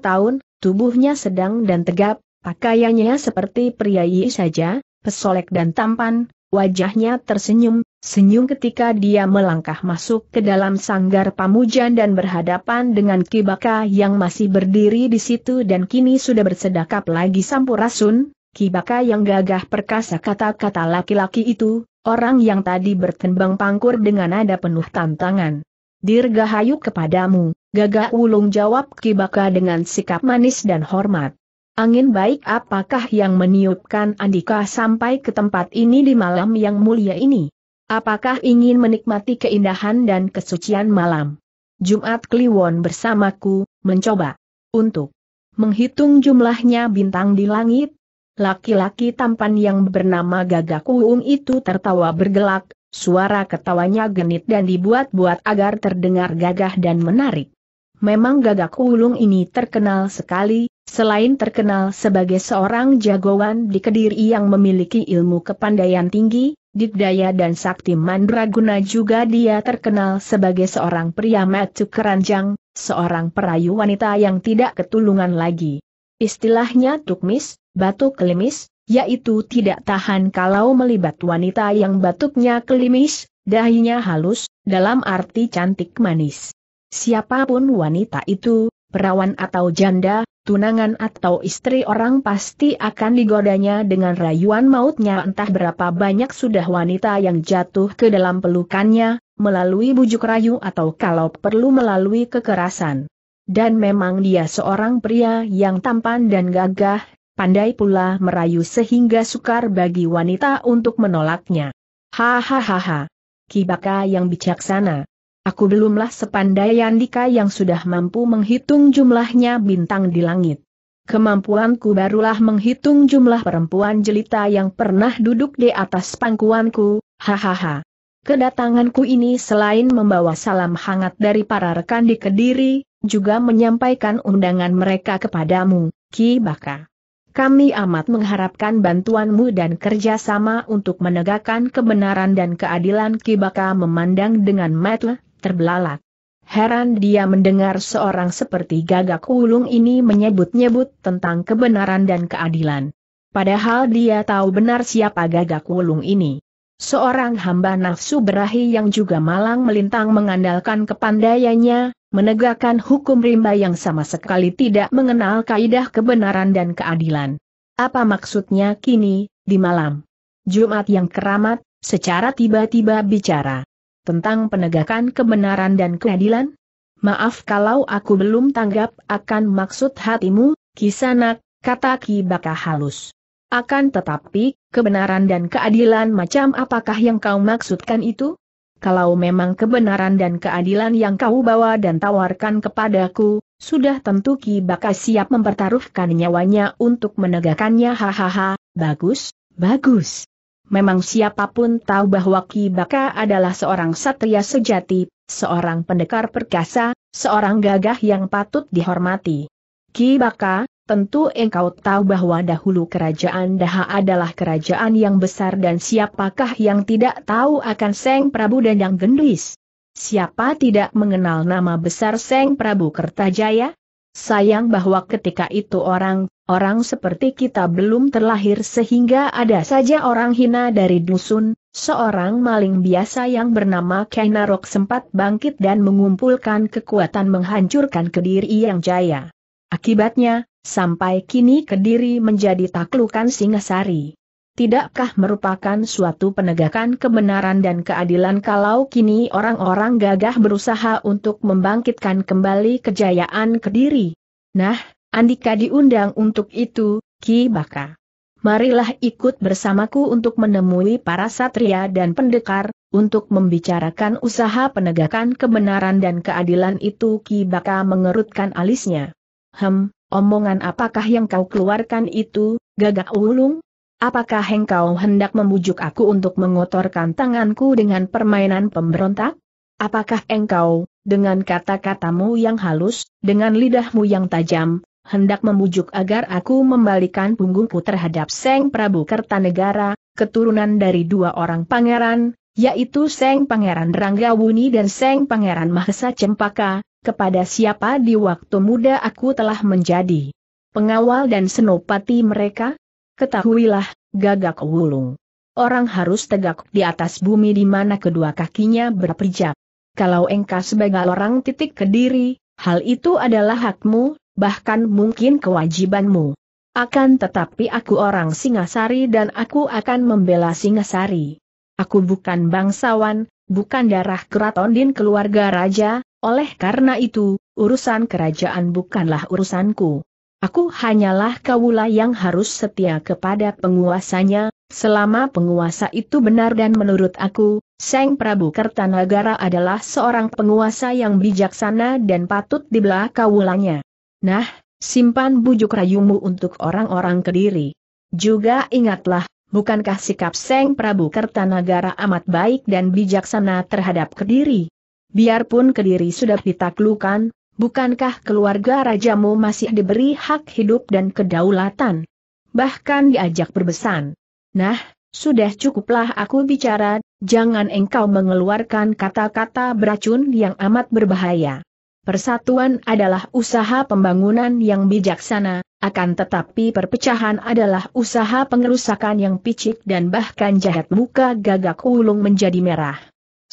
tahun, tubuhnya sedang dan tegap, pakaiannya seperti priayi saja, pesolek dan tampan, wajahnya tersenyum, senyum ketika dia melangkah masuk ke dalam sanggar pamujan dan berhadapan dengan Kibaka yang masih berdiri di situ dan kini sudah bersedakap lagi Sampurasun, Kibaka yang gagah perkasa kata-kata laki-laki itu, Orang yang tadi bertembang pangkur dengan nada penuh tantangan. Dirgahayu kepadamu, gagak ulung jawab Kibaka dengan sikap manis dan hormat. Angin baik apakah yang meniupkan Andika sampai ke tempat ini di malam yang mulia ini? Apakah ingin menikmati keindahan dan kesucian malam? Jumat Kliwon bersamaku, mencoba untuk menghitung jumlahnya bintang di langit, Laki-laki tampan yang bernama Gagak Uung itu tertawa bergelak, suara ketawanya genit dan dibuat-buat agar terdengar gagah dan menarik. Memang Gagak Uung ini terkenal sekali, selain terkenal sebagai seorang jagoan di Kediri yang memiliki ilmu kepandaian tinggi, dikdaya dan sakti mandraguna juga dia terkenal sebagai seorang pria matu keranjang, seorang perayu wanita yang tidak ketulungan lagi. Istilahnya tukmis, batuk kelimis, yaitu tidak tahan kalau melibat wanita yang batuknya kelimis, dahinya halus, dalam arti cantik manis. Siapapun wanita itu, perawan atau janda, tunangan atau istri orang pasti akan digodanya dengan rayuan mautnya entah berapa banyak sudah wanita yang jatuh ke dalam pelukannya, melalui bujuk rayu atau kalau perlu melalui kekerasan. Dan memang dia seorang pria yang tampan dan gagah, pandai pula merayu sehingga sukar bagi wanita untuk menolaknya. Hahaha. Kibaka yang bijaksana. Aku belumlah sepandai Yandika yang sudah mampu menghitung jumlahnya bintang di langit. Kemampuanku barulah menghitung jumlah perempuan jelita yang pernah duduk di atas pangkuanku, hahaha. Kedatanganku ini selain membawa salam hangat dari para rekan di Kediri, juga menyampaikan undangan mereka kepadamu, Ki Baka. Kami amat mengharapkan bantuanmu dan kerjasama untuk menegakkan kebenaran dan keadilan Kibaka memandang dengan metel, terbelalak. Heran dia mendengar seorang seperti gagak ulung ini menyebut-nyebut tentang kebenaran dan keadilan. Padahal dia tahu benar siapa gagak ulung ini. Seorang hamba nafsu berahi yang juga malang melintang mengandalkan kepandaiannya, menegakkan hukum rimba yang sama sekali tidak mengenal kaidah kebenaran dan keadilan. Apa maksudnya kini, di malam Jumat yang keramat, secara tiba-tiba bicara tentang penegakan kebenaran dan keadilan? Maaf kalau aku belum tanggap akan maksud hatimu, kisanak, kata Ki Baka halus. Akan tetapi, Kebenaran dan keadilan macam apakah yang kau maksudkan itu? Kalau memang kebenaran dan keadilan yang kau bawa dan tawarkan kepadaku, sudah tentu Ki Bakas siap mempertaruhkan nyawanya untuk menegakkannya hahaha, bagus, bagus. Memang siapapun tahu bahwa Ki Baka adalah seorang satria sejati, seorang pendekar perkasa, seorang gagah yang patut dihormati. Ki Baka, Tentu engkau tahu bahwa dahulu kerajaan Daha adalah kerajaan yang besar dan siapakah yang tidak tahu akan Seng Prabu dan yang Gendis? Siapa tidak mengenal nama besar Seng Prabu Kertajaya? Sayang bahwa ketika itu orang, orang seperti kita belum terlahir sehingga ada saja orang hina dari dusun, seorang maling biasa yang bernama Kainarok sempat bangkit dan mengumpulkan kekuatan menghancurkan kediri yang jaya. Akibatnya, Sampai kini Kediri menjadi taklukan Singasari. Tidakkah merupakan suatu penegakan kebenaran dan keadilan kalau kini orang-orang gagah berusaha untuk membangkitkan kembali kejayaan Kediri? Nah, Andika diundang untuk itu, Ki Baka. Marilah ikut bersamaku untuk menemui para satria dan pendekar, untuk membicarakan usaha penegakan kebenaran dan keadilan itu Ki Baka mengerutkan alisnya. Hem, Omongan apakah yang kau keluarkan itu, gagak ulung? Apakah engkau hendak membujuk aku untuk mengotorkan tanganku dengan permainan pemberontak? Apakah engkau, dengan kata-katamu yang halus, dengan lidahmu yang tajam, hendak membujuk agar aku membalikan punggungku terhadap Seng Prabu Kertanegara, keturunan dari dua orang pangeran, yaitu Seng Pangeran Ranggawuni dan Seng Pangeran Mahesa Cempaka, kepada siapa di waktu muda aku telah menjadi pengawal dan senopati mereka? Ketahuilah, gagak wulung. Orang harus tegak di atas bumi di mana kedua kakinya berpijak. Kalau engkau sebagai orang titik kediri, hal itu adalah hakmu, bahkan mungkin kewajibanmu. Akan tetapi aku orang Singasari dan aku akan membela Singasari. Aku bukan bangsawan, bukan darah keraton din keluarga raja, oleh karena itu, urusan kerajaan bukanlah urusanku. Aku hanyalah kawula yang harus setia kepada penguasanya, selama penguasa itu benar dan menurut aku, Seng Prabu Kertanagara adalah seorang penguasa yang bijaksana dan patut dibelah kawulanya. Nah, simpan bujuk rayumu untuk orang-orang kediri. Juga ingatlah, bukankah sikap Seng Prabu Kertanagara amat baik dan bijaksana terhadap kediri? Biarpun Kediri sudah ditaklukan, bukankah keluarga rajamu masih diberi hak hidup dan kedaulatan? Bahkan diajak berbesan. Nah, sudah cukuplah aku bicara, jangan engkau mengeluarkan kata-kata beracun yang amat berbahaya. Persatuan adalah usaha pembangunan yang bijaksana, akan tetapi perpecahan adalah usaha pengerusakan yang picik dan bahkan jahat muka gagak ulung menjadi merah.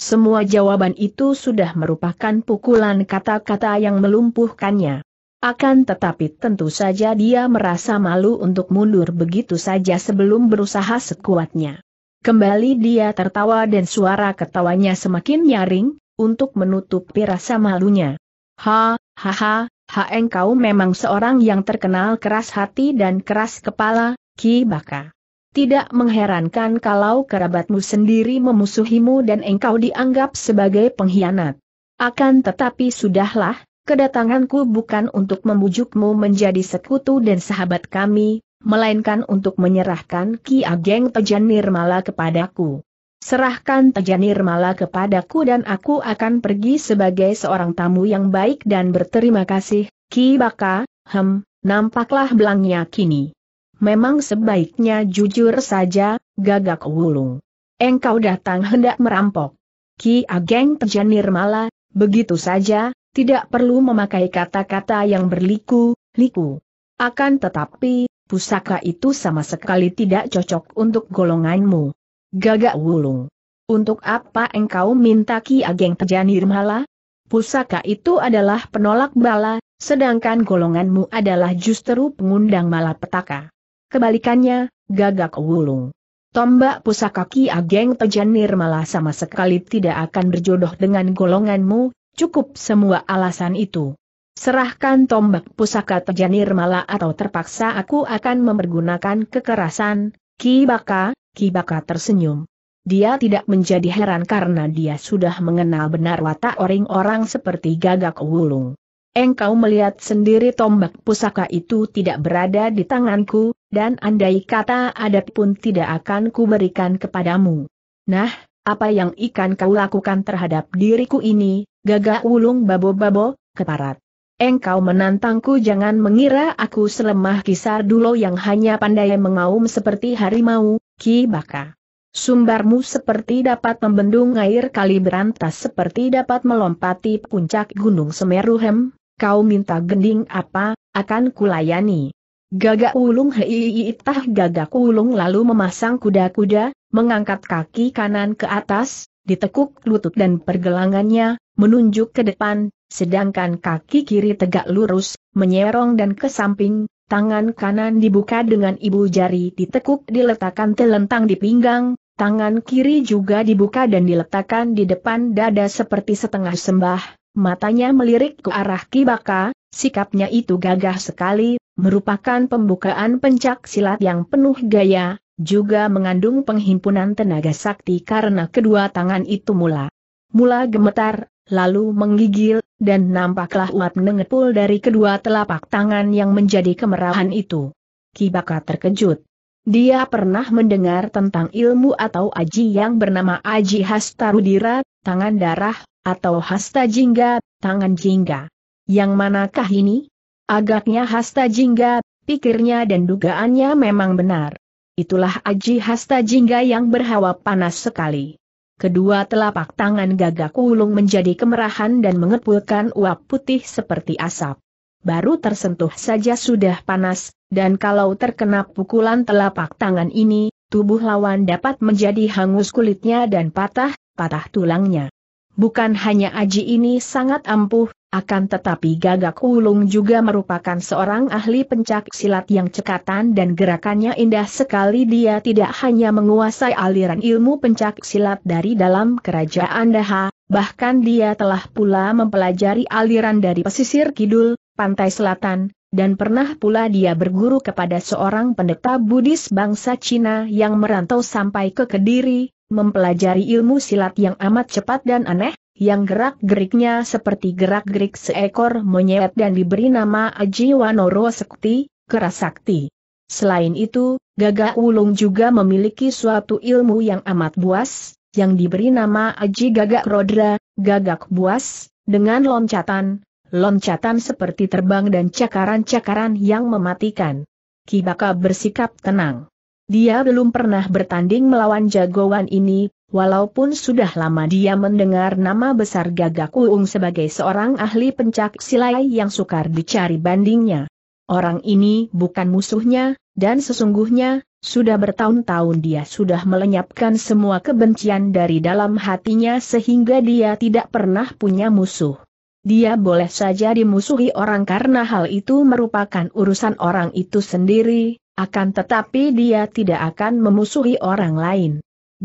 Semua jawaban itu sudah merupakan pukulan kata-kata yang melumpuhkannya. Akan tetapi tentu saja dia merasa malu untuk mundur begitu saja sebelum berusaha sekuatnya. Kembali dia tertawa dan suara ketawanya semakin nyaring, untuk menutupi rasa malunya. Ha, ha ha, ha engkau memang seorang yang terkenal keras hati dan keras kepala, Ki Baka. Tidak mengherankan kalau kerabatmu sendiri memusuhimu dan engkau dianggap sebagai pengkhianat. Akan tetapi sudahlah, kedatanganku bukan untuk membujukmu menjadi sekutu dan sahabat kami, melainkan untuk menyerahkan Ki Ageng Tejan Nirmala kepadaku. Serahkan Tejan Nirmala kepadaku dan aku akan pergi sebagai seorang tamu yang baik dan berterima kasih, Ki Baka, hem, nampaklah belangnya kini memang sebaiknya jujur saja, gagak wulung. Engkau datang hendak merampok. Ki Ageng terjanir malah, begitu saja, tidak perlu memakai kata-kata yang berliku-liku. Akan tetapi, pusaka itu sama sekali tidak cocok untuk golonganmu. Gagak wulung. Untuk apa engkau minta Ki Ageng Tejanir malah? Pusaka itu adalah penolak bala, sedangkan golonganmu adalah justru pengundang malapetaka. Kebalikannya, gagak wulung. Tombak pusaka Ki Ageng Tejanir malah sama sekali tidak akan berjodoh dengan golonganmu, cukup semua alasan itu. Serahkan tombak pusaka Tejanir malah atau terpaksa aku akan mempergunakan kekerasan, Ki Baka, Ki Baka tersenyum. Dia tidak menjadi heran karena dia sudah mengenal benar watak orang-orang seperti gagak wulung. Engkau melihat sendiri tombak pusaka itu tidak berada di tanganku, dan andai kata adat pun tidak akan kuberikan kepadamu. Nah, apa yang ikan kau lakukan terhadap diriku ini, gagak ulung babo-babo, keparat. Engkau menantangku jangan mengira aku selemah kisar dulu yang hanya pandai mengaum seperti harimau, ki baka. Sumbarmu seperti dapat membendung air kali berantas seperti dapat melompati puncak gunung Semeru hem, kau minta gending apa, akan kulayani. Gagak ulung hei tah gagak ulung lalu memasang kuda-kuda, mengangkat kaki kanan ke atas, ditekuk lutut dan pergelangannya, menunjuk ke depan, sedangkan kaki kiri tegak lurus, menyerong dan ke samping, tangan kanan dibuka dengan ibu jari ditekuk diletakkan telentang di pinggang, tangan kiri juga dibuka dan diletakkan di depan dada seperti setengah sembah, matanya melirik ke arah Kibaka, sikapnya itu gagah sekali, merupakan pembukaan pencak silat yang penuh gaya, juga mengandung penghimpunan tenaga sakti karena kedua tangan itu mula. Mula gemetar, lalu menggigil, dan nampaklah uap ngepul dari kedua telapak tangan yang menjadi kemerahan itu. Kibaka terkejut. Dia pernah mendengar tentang ilmu atau aji yang bernama Aji Hastarudira, tangan darah, atau hasta jingga, tangan jingga. Yang manakah ini? Agaknya hasta jingga, pikirnya dan dugaannya memang benar. Itulah Aji Hasta Jingga yang berhawa panas sekali. Kedua telapak tangan gagak ulung menjadi kemerahan dan mengepulkan uap putih seperti asap. Baru tersentuh saja sudah panas, dan kalau terkena pukulan telapak tangan ini, tubuh lawan dapat menjadi hangus kulitnya dan patah, patah tulangnya. Bukan hanya Aji ini sangat ampuh, akan tetapi Gagak Ulung juga merupakan seorang ahli pencak silat yang cekatan dan gerakannya indah sekali dia tidak hanya menguasai aliran ilmu pencak silat dari dalam kerajaan Daha, bahkan dia telah pula mempelajari aliran dari pesisir kidul, pantai selatan, dan pernah pula dia berguru kepada seorang pendeta Buddhis bangsa Cina yang merantau sampai ke Kediri, mempelajari ilmu silat yang amat cepat dan aneh, yang gerak-geriknya seperti gerak-gerik seekor monyet dan diberi nama Aji Wanoro Sekti, Kerasakti. Selain itu, Gagak Ulung juga memiliki suatu ilmu yang amat buas, yang diberi nama Aji Gagak Rodra, Gagak Buas, dengan loncatan, loncatan seperti terbang dan cakaran-cakaran yang mematikan. Kibaka bersikap tenang. Dia belum pernah bertanding melawan jagoan ini, walaupun sudah lama dia mendengar nama besar Gagak Uung sebagai seorang ahli pencak silai yang sukar dicari bandingnya. Orang ini bukan musuhnya, dan sesungguhnya, sudah bertahun-tahun dia sudah melenyapkan semua kebencian dari dalam hatinya sehingga dia tidak pernah punya musuh. Dia boleh saja dimusuhi orang karena hal itu merupakan urusan orang itu sendiri, akan tetapi dia tidak akan memusuhi orang lain.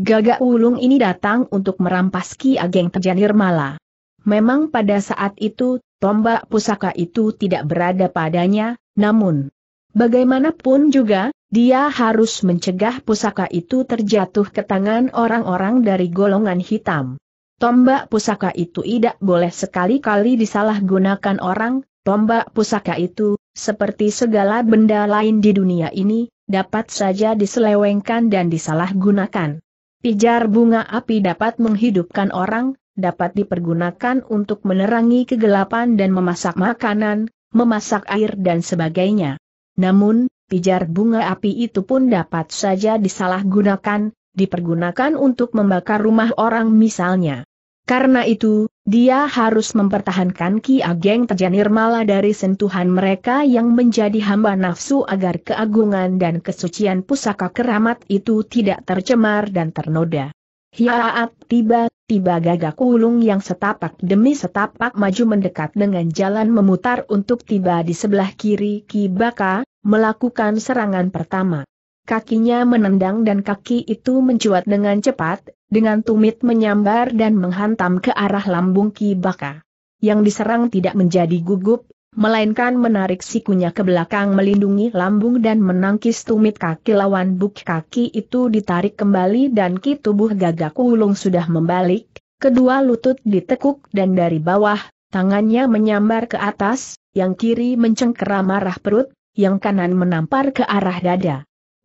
Gagak ulung ini datang untuk merampas Ki Ageng Tejanir Mala. Memang pada saat itu, tombak pusaka itu tidak berada padanya, namun bagaimanapun juga, dia harus mencegah pusaka itu terjatuh ke tangan orang-orang dari golongan hitam. Tombak pusaka itu tidak boleh sekali-kali disalahgunakan orang, tombak pusaka itu seperti segala benda lain di dunia ini, dapat saja diselewengkan dan disalahgunakan. Pijar bunga api dapat menghidupkan orang, dapat dipergunakan untuk menerangi kegelapan dan memasak makanan, memasak air dan sebagainya. Namun, pijar bunga api itu pun dapat saja disalahgunakan, dipergunakan untuk membakar rumah orang misalnya. Karena itu, dia harus mempertahankan Ki Ageng Tejanir malah dari sentuhan mereka yang menjadi hamba nafsu agar keagungan dan kesucian pusaka keramat itu tidak tercemar dan ternoda. Hiaat tiba-tiba gagak ulung yang setapak demi setapak maju mendekat dengan jalan memutar untuk tiba di sebelah kiri Ki Baka, melakukan serangan pertama. Kakinya menendang dan kaki itu mencuat dengan cepat, dengan tumit menyambar dan menghantam ke arah lambung Ki Baka. Yang diserang tidak menjadi gugup, melainkan menarik sikunya ke belakang melindungi lambung dan menangkis tumit kaki lawan buk kaki itu ditarik kembali dan Ki tubuh gagak ulung sudah membalik, kedua lutut ditekuk dan dari bawah, tangannya menyambar ke atas, yang kiri mencengkeram arah perut, yang kanan menampar ke arah dada.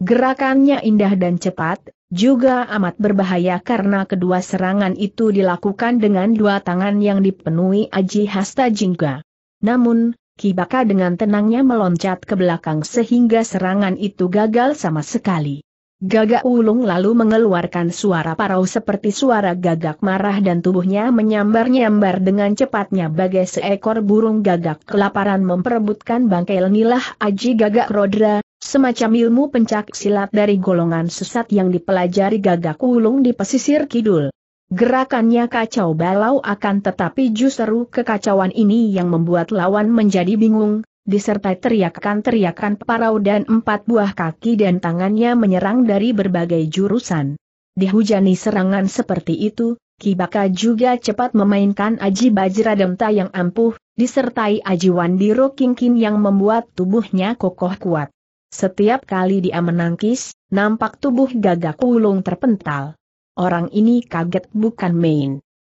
Gerakannya indah dan cepat, juga amat berbahaya karena kedua serangan itu dilakukan dengan dua tangan yang dipenuhi Aji Hasta Jingga. Namun, Kibaka dengan tenangnya meloncat ke belakang sehingga serangan itu gagal sama sekali. Gagak ulung lalu mengeluarkan suara parau seperti suara gagak marah dan tubuhnya menyambar-nyambar dengan cepatnya bagai seekor burung gagak kelaparan memperebutkan bangkai nilah aji gagak rodra, semacam ilmu pencak silat dari golongan sesat yang dipelajari gagak ulung di pesisir kidul. Gerakannya kacau balau akan tetapi justru kekacauan ini yang membuat lawan menjadi bingung, disertai teriakan-teriakan parau dan empat buah kaki dan tangannya menyerang dari berbagai jurusan. Dihujani serangan seperti itu, Kibaka juga cepat memainkan Aji Demta yang ampuh, disertai Aji Wandiro Kingkin yang membuat tubuhnya kokoh kuat. Setiap kali dia menangkis, nampak tubuh gagak ulung terpental. Orang ini kaget bukan main.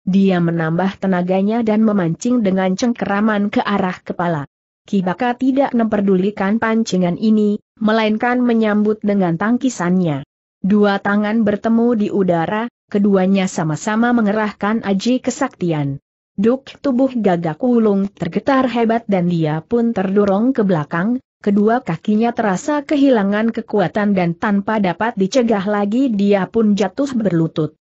Dia menambah tenaganya dan memancing dengan cengkeraman ke arah kepala. Kibaka tidak memperdulikan pancingan ini, melainkan menyambut dengan tangkisannya. Dua tangan bertemu di udara, keduanya sama-sama mengerahkan aji kesaktian. Duk tubuh gagak ulung tergetar hebat dan dia pun terdorong ke belakang, Kedua kakinya terasa kehilangan kekuatan dan tanpa dapat dicegah lagi dia pun jatuh berlutut.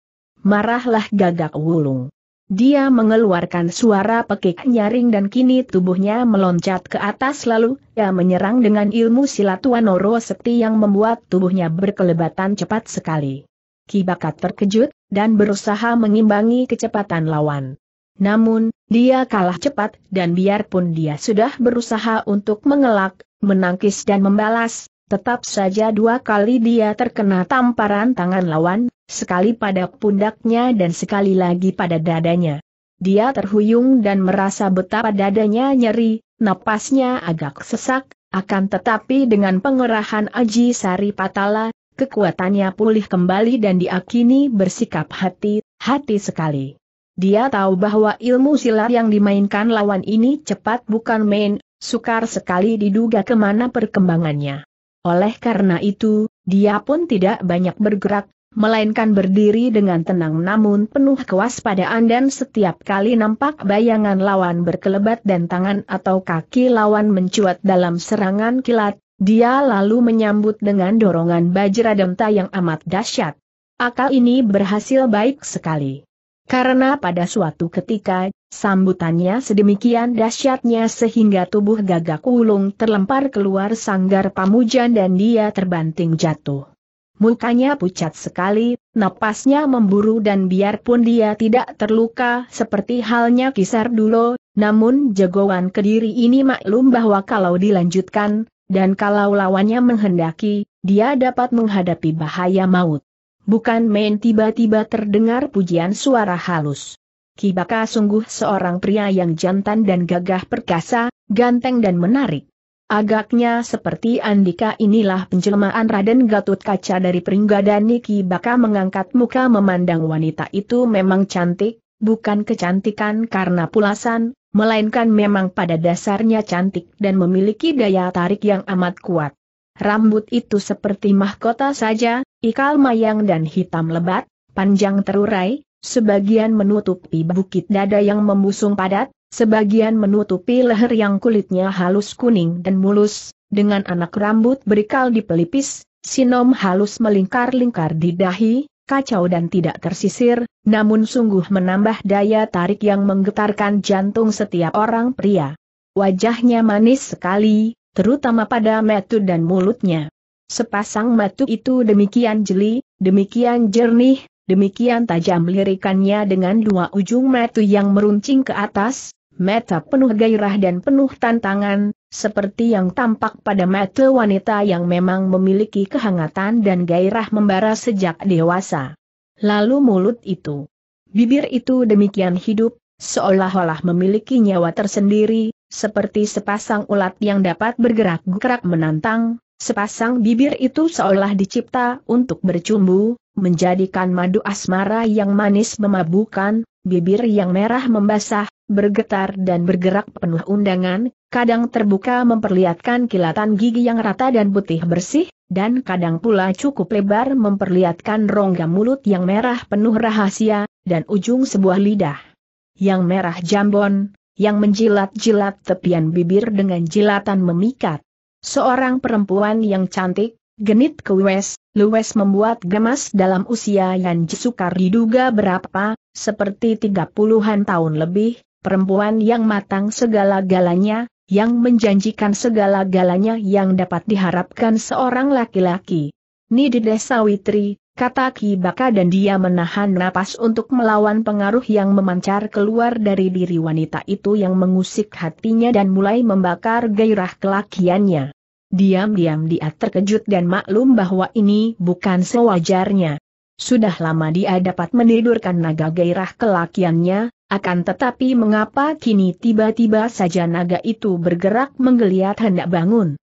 Marahlah gagak wulung. Dia mengeluarkan suara pekik nyaring dan kini tubuhnya meloncat ke atas lalu, ia menyerang dengan ilmu silat wanoro sekti yang membuat tubuhnya berkelebatan cepat sekali. Kibakat terkejut, dan berusaha mengimbangi kecepatan lawan. Namun, dia kalah cepat dan biarpun dia sudah berusaha untuk mengelak, menangkis dan membalas, tetap saja dua kali dia terkena tamparan tangan lawan, sekali pada pundaknya dan sekali lagi pada dadanya. Dia terhuyung dan merasa betapa dadanya nyeri, napasnya agak sesak, akan tetapi dengan pengerahan Aji Sari Patala, kekuatannya pulih kembali dan diakini bersikap hati-hati sekali. Dia tahu bahwa ilmu silat yang dimainkan lawan ini cepat bukan main, sukar sekali diduga kemana perkembangannya. Oleh karena itu, dia pun tidak banyak bergerak, melainkan berdiri dengan tenang namun penuh kewaspadaan dan setiap kali nampak bayangan lawan berkelebat dan tangan atau kaki lawan mencuat dalam serangan kilat, dia lalu menyambut dengan dorongan bajra demta yang amat dahsyat. Akal ini berhasil baik sekali. Karena pada suatu ketika, sambutannya sedemikian dahsyatnya sehingga tubuh gagak ulung terlempar keluar sanggar pamujan dan dia terbanting jatuh. Mukanya pucat sekali, napasnya memburu dan biarpun dia tidak terluka seperti halnya kisar dulu, namun jagoan kediri ini maklum bahwa kalau dilanjutkan, dan kalau lawannya menghendaki, dia dapat menghadapi bahaya maut. Bukan main tiba-tiba terdengar pujian suara halus. Kibaka sungguh seorang pria yang jantan dan gagah perkasa, ganteng dan menarik. Agaknya seperti Andika inilah penjelmaan Raden Gatut Kaca dari Pringgadani Kibaka mengangkat muka memandang wanita itu memang cantik, bukan kecantikan karena pulasan, melainkan memang pada dasarnya cantik dan memiliki daya tarik yang amat kuat. Rambut itu seperti mahkota saja, Ikal mayang dan hitam lebat, panjang terurai, sebagian menutupi bukit dada yang membusung padat, sebagian menutupi leher yang kulitnya halus kuning dan mulus, dengan anak rambut berikal di pelipis, sinom halus melingkar-lingkar di dahi, kacau dan tidak tersisir, namun sungguh menambah daya tarik yang menggetarkan jantung setiap orang pria. Wajahnya manis sekali, terutama pada metu dan mulutnya. Sepasang matu itu demikian jeli, demikian jernih, demikian tajam lirikannya dengan dua ujung matu yang meruncing ke atas, mata penuh gairah dan penuh tantangan, seperti yang tampak pada mata wanita yang memang memiliki kehangatan dan gairah membara sejak dewasa. Lalu mulut itu, bibir itu demikian hidup, seolah-olah memiliki nyawa tersendiri, seperti sepasang ulat yang dapat bergerak-gerak menantang, Sepasang bibir itu seolah dicipta untuk bercumbu, menjadikan madu asmara yang manis memabukan, bibir yang merah membasah, bergetar dan bergerak penuh undangan, kadang terbuka memperlihatkan kilatan gigi yang rata dan putih bersih, dan kadang pula cukup lebar memperlihatkan rongga mulut yang merah penuh rahasia, dan ujung sebuah lidah. Yang merah jambon, yang menjilat-jilat tepian bibir dengan jilatan memikat. Seorang perempuan yang cantik, genit ke Wes, Luwes membuat gemas dalam usia yang sukar diduga berapa, seperti tiga puluhan tahun lebih, perempuan yang matang segala-galanya, yang menjanjikan segala-galanya yang dapat diharapkan seorang laki-laki. Ni di desa Witri, kata baka dan dia menahan napas untuk melawan pengaruh yang memancar keluar dari diri wanita itu yang mengusik hatinya dan mulai membakar gairah kelakiannya. Diam-diam dia terkejut dan maklum bahwa ini bukan sewajarnya. Sudah lama dia dapat menidurkan naga gairah kelakiannya, akan tetapi mengapa kini tiba-tiba saja naga itu bergerak menggeliat hendak bangun?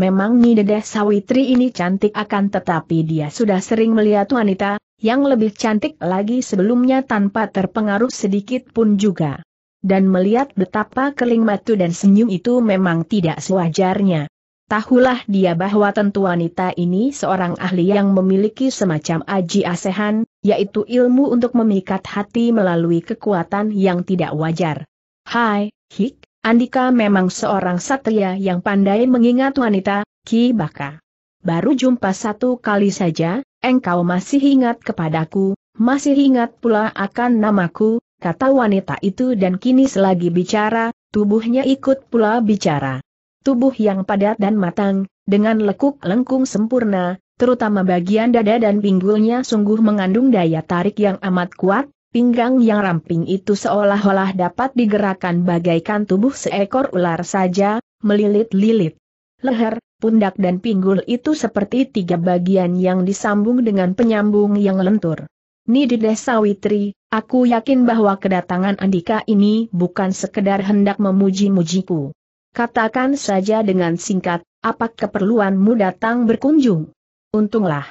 memang Nyi Dedeh Sawitri ini cantik akan tetapi dia sudah sering melihat wanita, yang lebih cantik lagi sebelumnya tanpa terpengaruh sedikit pun juga. Dan melihat betapa keling matu dan senyum itu memang tidak sewajarnya. Tahulah dia bahwa tentu wanita ini seorang ahli yang memiliki semacam aji asehan, yaitu ilmu untuk memikat hati melalui kekuatan yang tidak wajar. Hai, Hik, Andika memang seorang satria yang pandai mengingat wanita, Ki Baka. Baru jumpa satu kali saja, engkau masih ingat kepadaku, masih ingat pula akan namaku, kata wanita itu dan kini selagi bicara, tubuhnya ikut pula bicara. Tubuh yang padat dan matang, dengan lekuk lengkung sempurna, terutama bagian dada dan pinggulnya sungguh mengandung daya tarik yang amat kuat, Pinggang yang ramping itu seolah-olah dapat digerakkan bagaikan tubuh seekor ular saja, melilit-lilit. Leher, pundak dan pinggul itu seperti tiga bagian yang disambung dengan penyambung yang lentur. Desa Sawitri, aku yakin bahwa kedatangan Andika ini bukan sekedar hendak memuji-mujiku. Katakan saja dengan singkat, apa keperluanmu datang berkunjung? Untunglah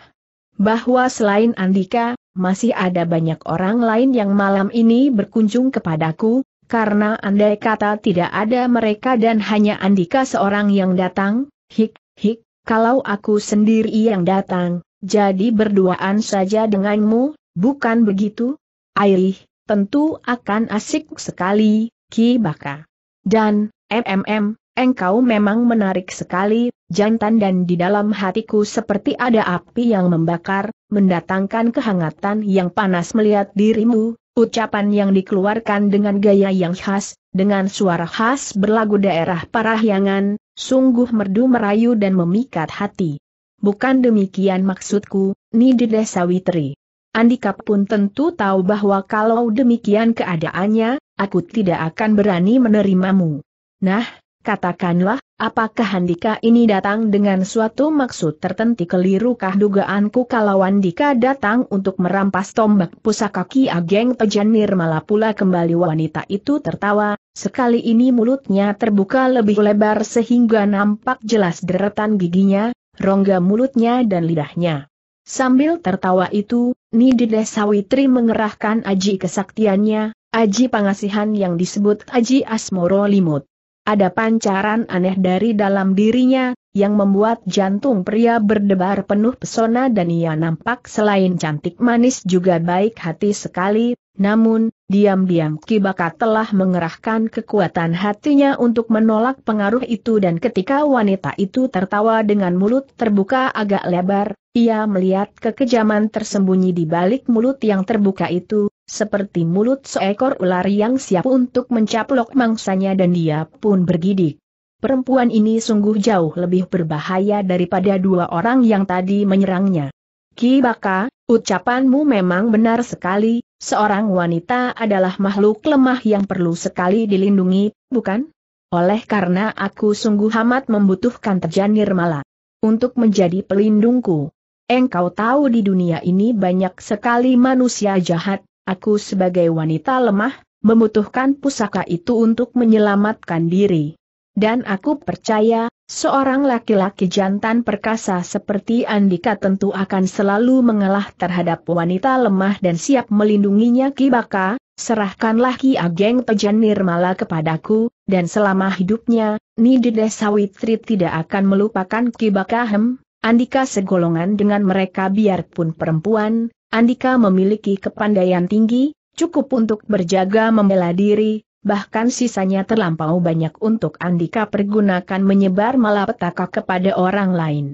bahwa selain Andika, masih ada banyak orang lain yang malam ini berkunjung kepadaku, karena andai kata tidak ada mereka dan hanya Andika seorang yang datang, hik, hik, kalau aku sendiri yang datang, jadi berduaan saja denganmu, bukan begitu? Airih, tentu akan asik sekali, Ki Baka. Dan, MMM, engkau memang menarik sekali, jantan dan di dalam hatiku seperti ada api yang membakar, mendatangkan kehangatan yang panas melihat dirimu, ucapan yang dikeluarkan dengan gaya yang khas, dengan suara khas berlagu daerah parahyangan, sungguh merdu merayu dan memikat hati. Bukan demikian maksudku, Nidida Sawitri. Andika pun tentu tahu bahwa kalau demikian keadaannya, aku tidak akan berani menerimamu. Nah, Katakanlah, apakah Handika ini datang dengan suatu maksud tertentu kelirukah dugaanku kalau Handika datang untuk merampas tombak pusaka Ki Ageng Pejanir Nirmala pula kembali wanita itu tertawa, sekali ini mulutnya terbuka lebih lebar sehingga nampak jelas deretan giginya, rongga mulutnya dan lidahnya. Sambil tertawa itu, Nidide Sawitri mengerahkan aji kesaktiannya, aji pengasihan yang disebut aji asmoro limut. Ada pancaran aneh dari dalam dirinya, yang membuat jantung pria berdebar penuh pesona dan ia nampak selain cantik manis juga baik hati sekali, namun, diam-diam Kibaka telah mengerahkan kekuatan hatinya untuk menolak pengaruh itu dan ketika wanita itu tertawa dengan mulut terbuka agak lebar, ia melihat kekejaman tersembunyi di balik mulut yang terbuka itu, seperti mulut seekor ular yang siap untuk mencaplok mangsanya dan dia pun bergidik perempuan ini sungguh jauh lebih berbahaya daripada dua orang yang tadi menyerangnya. Ki Baka, ucapanmu memang benar sekali, seorang wanita adalah makhluk lemah yang perlu sekali dilindungi, bukan? Oleh karena aku sungguh amat membutuhkan Tejan Nirmala untuk menjadi pelindungku. Engkau tahu di dunia ini banyak sekali manusia jahat, aku sebagai wanita lemah, membutuhkan pusaka itu untuk menyelamatkan diri. Dan aku percaya, seorang laki-laki jantan perkasa seperti Andika tentu akan selalu mengalah terhadap wanita lemah dan siap melindunginya Kibaka, serahkanlah Ki Ageng Tejan Nirmala kepadaku, dan selama hidupnya, Nidide Sawitri tidak akan melupakan Kibaka Hem, Andika segolongan dengan mereka biarpun perempuan, Andika memiliki kepandaian tinggi, cukup untuk berjaga membela diri, bahkan sisanya terlampau banyak untuk Andika pergunakan menyebar malapetaka kepada orang lain.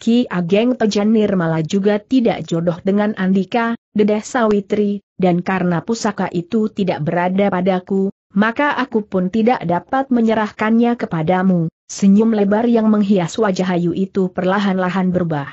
Ki Ageng Tejan malah juga tidak jodoh dengan Andika, Dedeh Sawitri, dan karena pusaka itu tidak berada padaku, maka aku pun tidak dapat menyerahkannya kepadamu. Senyum lebar yang menghias wajah Ayu itu perlahan-lahan berubah.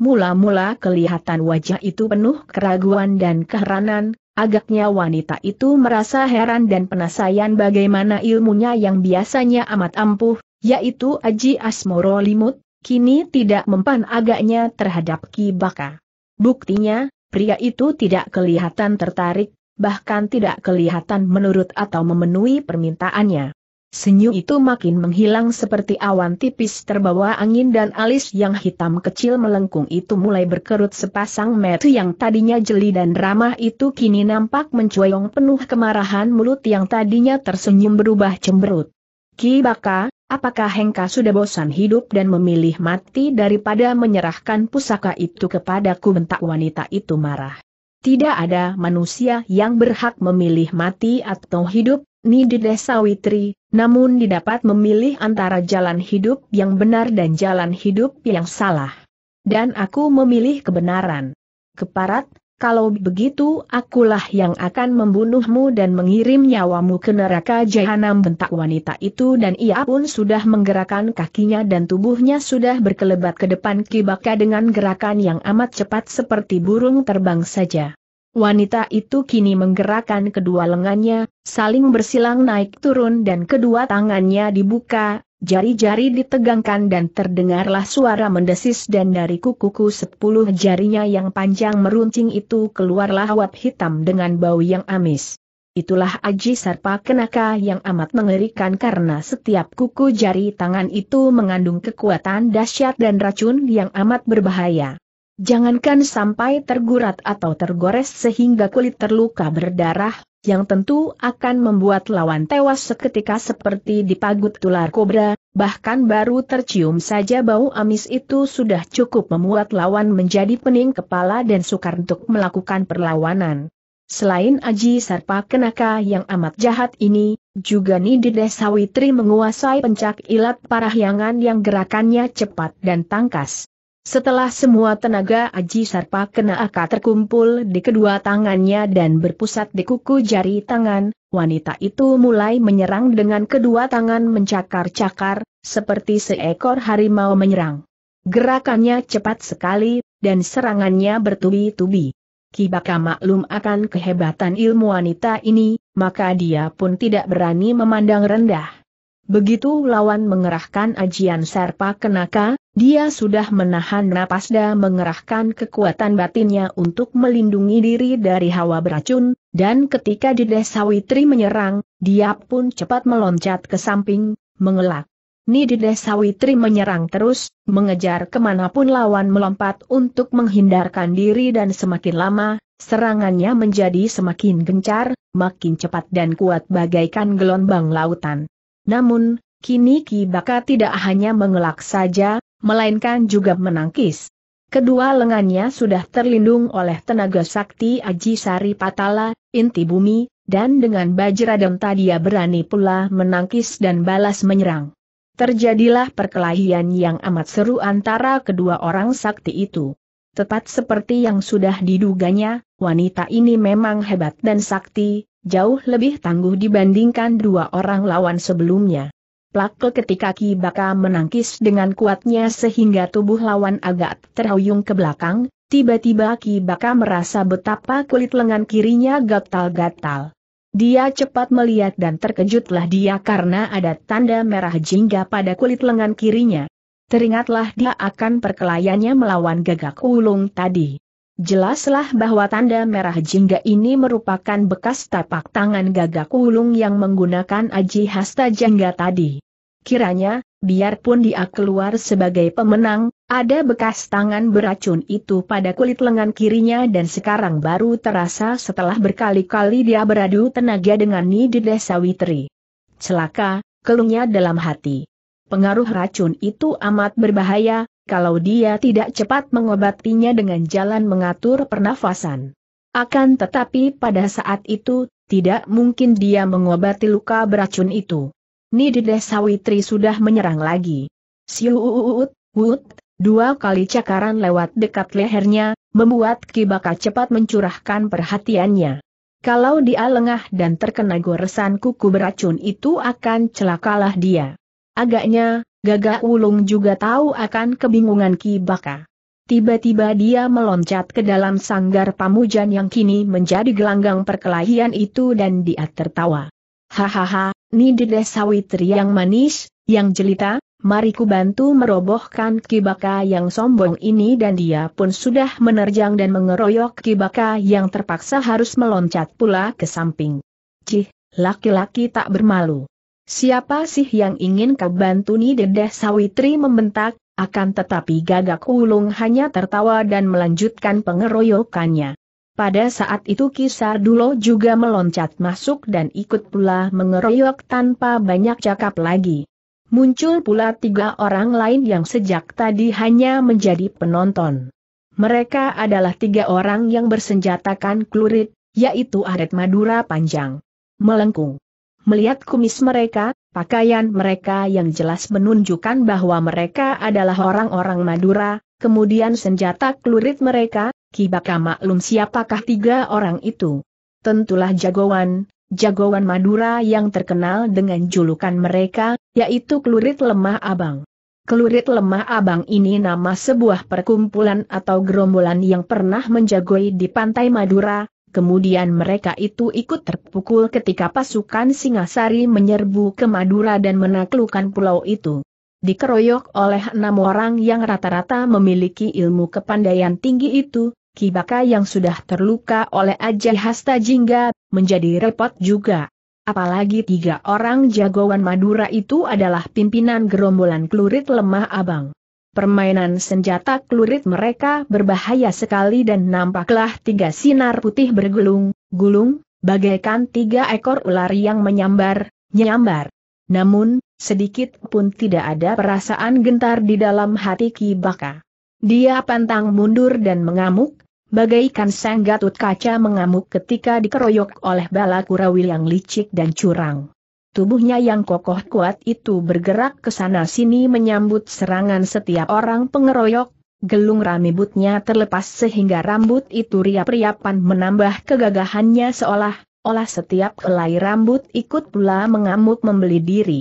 Mula-mula kelihatan wajah itu penuh keraguan dan keheranan, Agaknya wanita itu merasa heran dan penasaran bagaimana ilmunya yang biasanya amat ampuh, yaitu Aji Asmoro Limut, kini tidak mempan agaknya terhadap Ki Baka. Buktinya, pria itu tidak kelihatan tertarik, bahkan tidak kelihatan menurut atau memenuhi permintaannya. Senyum itu makin menghilang seperti awan tipis terbawa angin dan alis yang hitam kecil melengkung itu mulai berkerut sepasang mata yang tadinya jeli dan ramah itu kini nampak mencuyong penuh kemarahan mulut yang tadinya tersenyum berubah cemberut. Ki Baka, apakah Hengka sudah bosan hidup dan memilih mati daripada menyerahkan pusaka itu kepadaku bentak wanita itu marah. Tidak ada manusia yang berhak memilih mati atau hidup, yakni di Desa Witri, namun didapat memilih antara jalan hidup yang benar dan jalan hidup yang salah. Dan aku memilih kebenaran. Keparat, kalau begitu akulah yang akan membunuhmu dan mengirim nyawamu ke neraka jahanam bentak wanita itu dan ia pun sudah menggerakkan kakinya dan tubuhnya sudah berkelebat ke depan kibaka dengan gerakan yang amat cepat seperti burung terbang saja. Wanita itu kini menggerakkan kedua lengannya, saling bersilang naik turun dan kedua tangannya dibuka, jari-jari ditegangkan dan terdengarlah suara mendesis dan dari kuku-kuku sepuluh jarinya yang panjang meruncing itu keluarlah wap hitam dengan bau yang amis. Itulah Aji Sarpa Kenaka yang amat mengerikan karena setiap kuku jari tangan itu mengandung kekuatan dahsyat dan racun yang amat berbahaya. Jangankan sampai tergurat atau tergores sehingga kulit terluka berdarah, yang tentu akan membuat lawan tewas seketika seperti dipagut tular kobra, bahkan baru tercium saja bau amis itu sudah cukup membuat lawan menjadi pening kepala dan sukar untuk melakukan perlawanan. Selain Aji Sarpa Kenaka yang amat jahat ini, juga Nidide Sawitri menguasai pencak ilat parahyangan yang gerakannya cepat dan tangkas. Setelah semua tenaga Aji Sarpa kena akar terkumpul di kedua tangannya dan berpusat di kuku jari tangan, wanita itu mulai menyerang dengan kedua tangan mencakar-cakar, seperti seekor harimau menyerang. Gerakannya cepat sekali, dan serangannya bertubi-tubi. Kibaka maklum akan kehebatan ilmu wanita ini, maka dia pun tidak berani memandang rendah. Begitu lawan mengerahkan ajian Serpa Kenaka, dia sudah menahan napas dan mengerahkan kekuatan batinnya untuk melindungi diri dari hawa beracun, dan ketika desa Sawitri menyerang, dia pun cepat meloncat ke samping, mengelak. desa Sawitri menyerang terus, mengejar kemanapun lawan melompat untuk menghindarkan diri dan semakin lama, serangannya menjadi semakin gencar, makin cepat dan kuat bagaikan gelombang lautan. Namun, kini Ki Baka tidak hanya mengelak saja, melainkan juga menangkis. Kedua lengannya sudah terlindung oleh tenaga sakti Aji Sari Patala, inti bumi, dan dengan Bajradam tadi dia berani pula menangkis dan balas menyerang. Terjadilah perkelahian yang amat seru antara kedua orang sakti itu. Tepat seperti yang sudah diduganya, wanita ini memang hebat dan sakti, jauh lebih tangguh dibandingkan dua orang lawan sebelumnya. Plak ketika Ki Kibaka menangkis dengan kuatnya sehingga tubuh lawan agak terhuyung ke belakang, tiba-tiba Ki Kibaka merasa betapa kulit lengan kirinya gatal-gatal. Dia cepat melihat dan terkejutlah dia karena ada tanda merah jingga pada kulit lengan kirinya. Teringatlah dia akan perkelayannya melawan gagak ulung tadi. Jelaslah bahwa tanda merah jingga ini merupakan bekas tapak tangan gagak ulung yang menggunakan aji hasta jangga tadi. Kiranya, biarpun dia keluar sebagai pemenang, ada bekas tangan beracun itu pada kulit lengan kirinya dan sekarang baru terasa setelah berkali-kali dia beradu tenaga dengan Ni desa Witri. Celaka, keluhnya dalam hati. Pengaruh racun itu amat berbahaya, kalau dia tidak cepat mengobatinya dengan jalan mengatur pernafasan. Akan tetapi pada saat itu, tidak mungkin dia mengobati luka beracun itu. Nidides Sawitri sudah menyerang lagi. Siuut, wut, dua kali cakaran lewat dekat lehernya, membuat Kibaka cepat mencurahkan perhatiannya. Kalau dia lengah dan terkena goresan kuku beracun itu akan celakalah dia. Agaknya, Gagak Wulung juga tahu akan kebingungan Ki Baka. Tiba-tiba dia meloncat ke dalam sanggar pamujan yang kini menjadi gelanggang perkelahian itu dan dia tertawa. Hahaha, ni desa sawitri yang manis, yang jelita, mari ku bantu merobohkan Ki kibaka yang sombong ini dan dia pun sudah menerjang dan mengeroyok Ki kibaka yang terpaksa harus meloncat pula ke samping. Cih, laki-laki tak bermalu. Siapa sih yang ingin kau bantu nih dedeh Sawitri membentak, akan tetapi gagak ulung hanya tertawa dan melanjutkan pengeroyokannya. Pada saat itu Kisar dulu juga meloncat masuk dan ikut pula mengeroyok tanpa banyak cakap lagi. Muncul pula tiga orang lain yang sejak tadi hanya menjadi penonton. Mereka adalah tiga orang yang bersenjatakan klurit, yaitu Aret Madura Panjang, Melengkung, Melihat kumis mereka, pakaian mereka yang jelas menunjukkan bahwa mereka adalah orang-orang Madura, kemudian senjata kelurit mereka, Kibaka maklum siapakah tiga orang itu. Tentulah jagoan, jagoan Madura yang terkenal dengan julukan mereka, yaitu kelurit lemah abang. Kelurit lemah abang ini nama sebuah perkumpulan atau gerombolan yang pernah menjagoi di pantai Madura, Kemudian mereka itu ikut terpukul ketika pasukan Singasari menyerbu ke Madura dan menaklukkan pulau itu. Dikeroyok oleh enam orang yang rata-rata memiliki ilmu kepandaian tinggi itu, Kibaka yang sudah terluka oleh Ajay Hasta Jingga, menjadi repot juga. Apalagi tiga orang jagoan Madura itu adalah pimpinan gerombolan klurit lemah abang. Permainan senjata klurit mereka berbahaya sekali dan nampaklah tiga sinar putih bergulung, gulung, bagaikan tiga ekor ular yang menyambar, nyambar. Namun, sedikit pun tidak ada perasaan gentar di dalam hati Kibaka. Dia pantang mundur dan mengamuk, bagaikan sang gatut kaca mengamuk ketika dikeroyok oleh bala kurawi yang licik dan curang. Tubuhnya yang kokoh kuat itu bergerak ke sana-sini menyambut serangan setiap orang pengeroyok, gelung rambutnya terlepas sehingga rambut itu riap-riapan menambah kegagahannya seolah, olah setiap helai rambut ikut pula mengamuk membeli diri.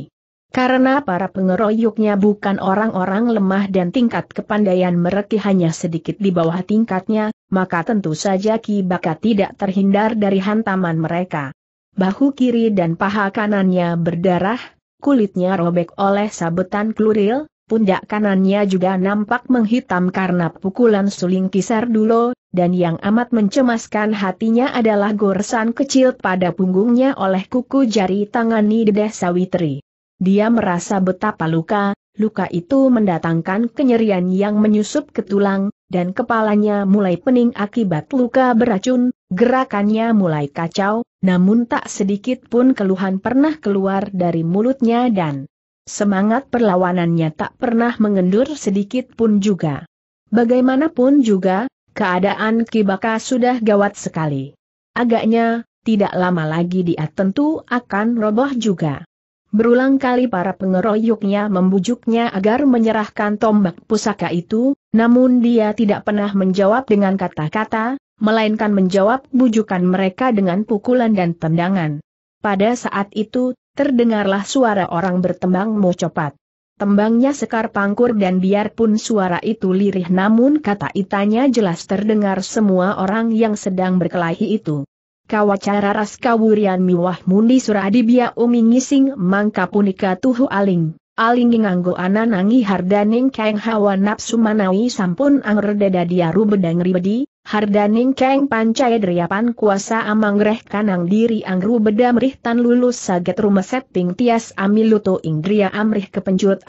Karena para pengeroyoknya bukan orang-orang lemah dan tingkat kepandaian mereka hanya sedikit di bawah tingkatnya, maka tentu saja Ki Baka tidak terhindar dari hantaman mereka bahu kiri dan paha kanannya berdarah, kulitnya robek oleh sabetan kluril, pundak kanannya juga nampak menghitam karena pukulan suling kisar dulu, dan yang amat mencemaskan hatinya adalah goresan kecil pada punggungnya oleh kuku jari tangan Nideh Sawitri. Dia merasa betapa luka, luka itu mendatangkan kenyerian yang menyusup ke tulang, dan kepalanya mulai pening akibat luka beracun, gerakannya mulai kacau, namun tak sedikit pun keluhan pernah keluar dari mulutnya dan semangat perlawanannya tak pernah mengendur sedikit pun juga. Bagaimanapun juga, keadaan Kibaka sudah gawat sekali. Agaknya, tidak lama lagi dia tentu akan roboh juga. Berulang kali para pengeroyoknya membujuknya agar menyerahkan tombak pusaka itu, namun dia tidak pernah menjawab dengan kata-kata, melainkan menjawab bujukan mereka dengan pukulan dan tendangan. Pada saat itu, terdengarlah suara orang bertembang mocopat. Tembangnya sekar pangkur dan biarpun suara itu lirih namun kata itanya jelas terdengar semua orang yang sedang berkelahi itu. Kawacara ras kawurian miwah mundi suradibia umingising mangka punika tuhu aling. Aling nganggo ananangi hardaning keng hawa nafsu manawi sampun anger deda diaru bedang ribedi, hardaning keng pancai deriapan kuasa amangreh kanang diri angru beda merih tan lulus saget rumah setting tias amiluto ingria amrih kepencut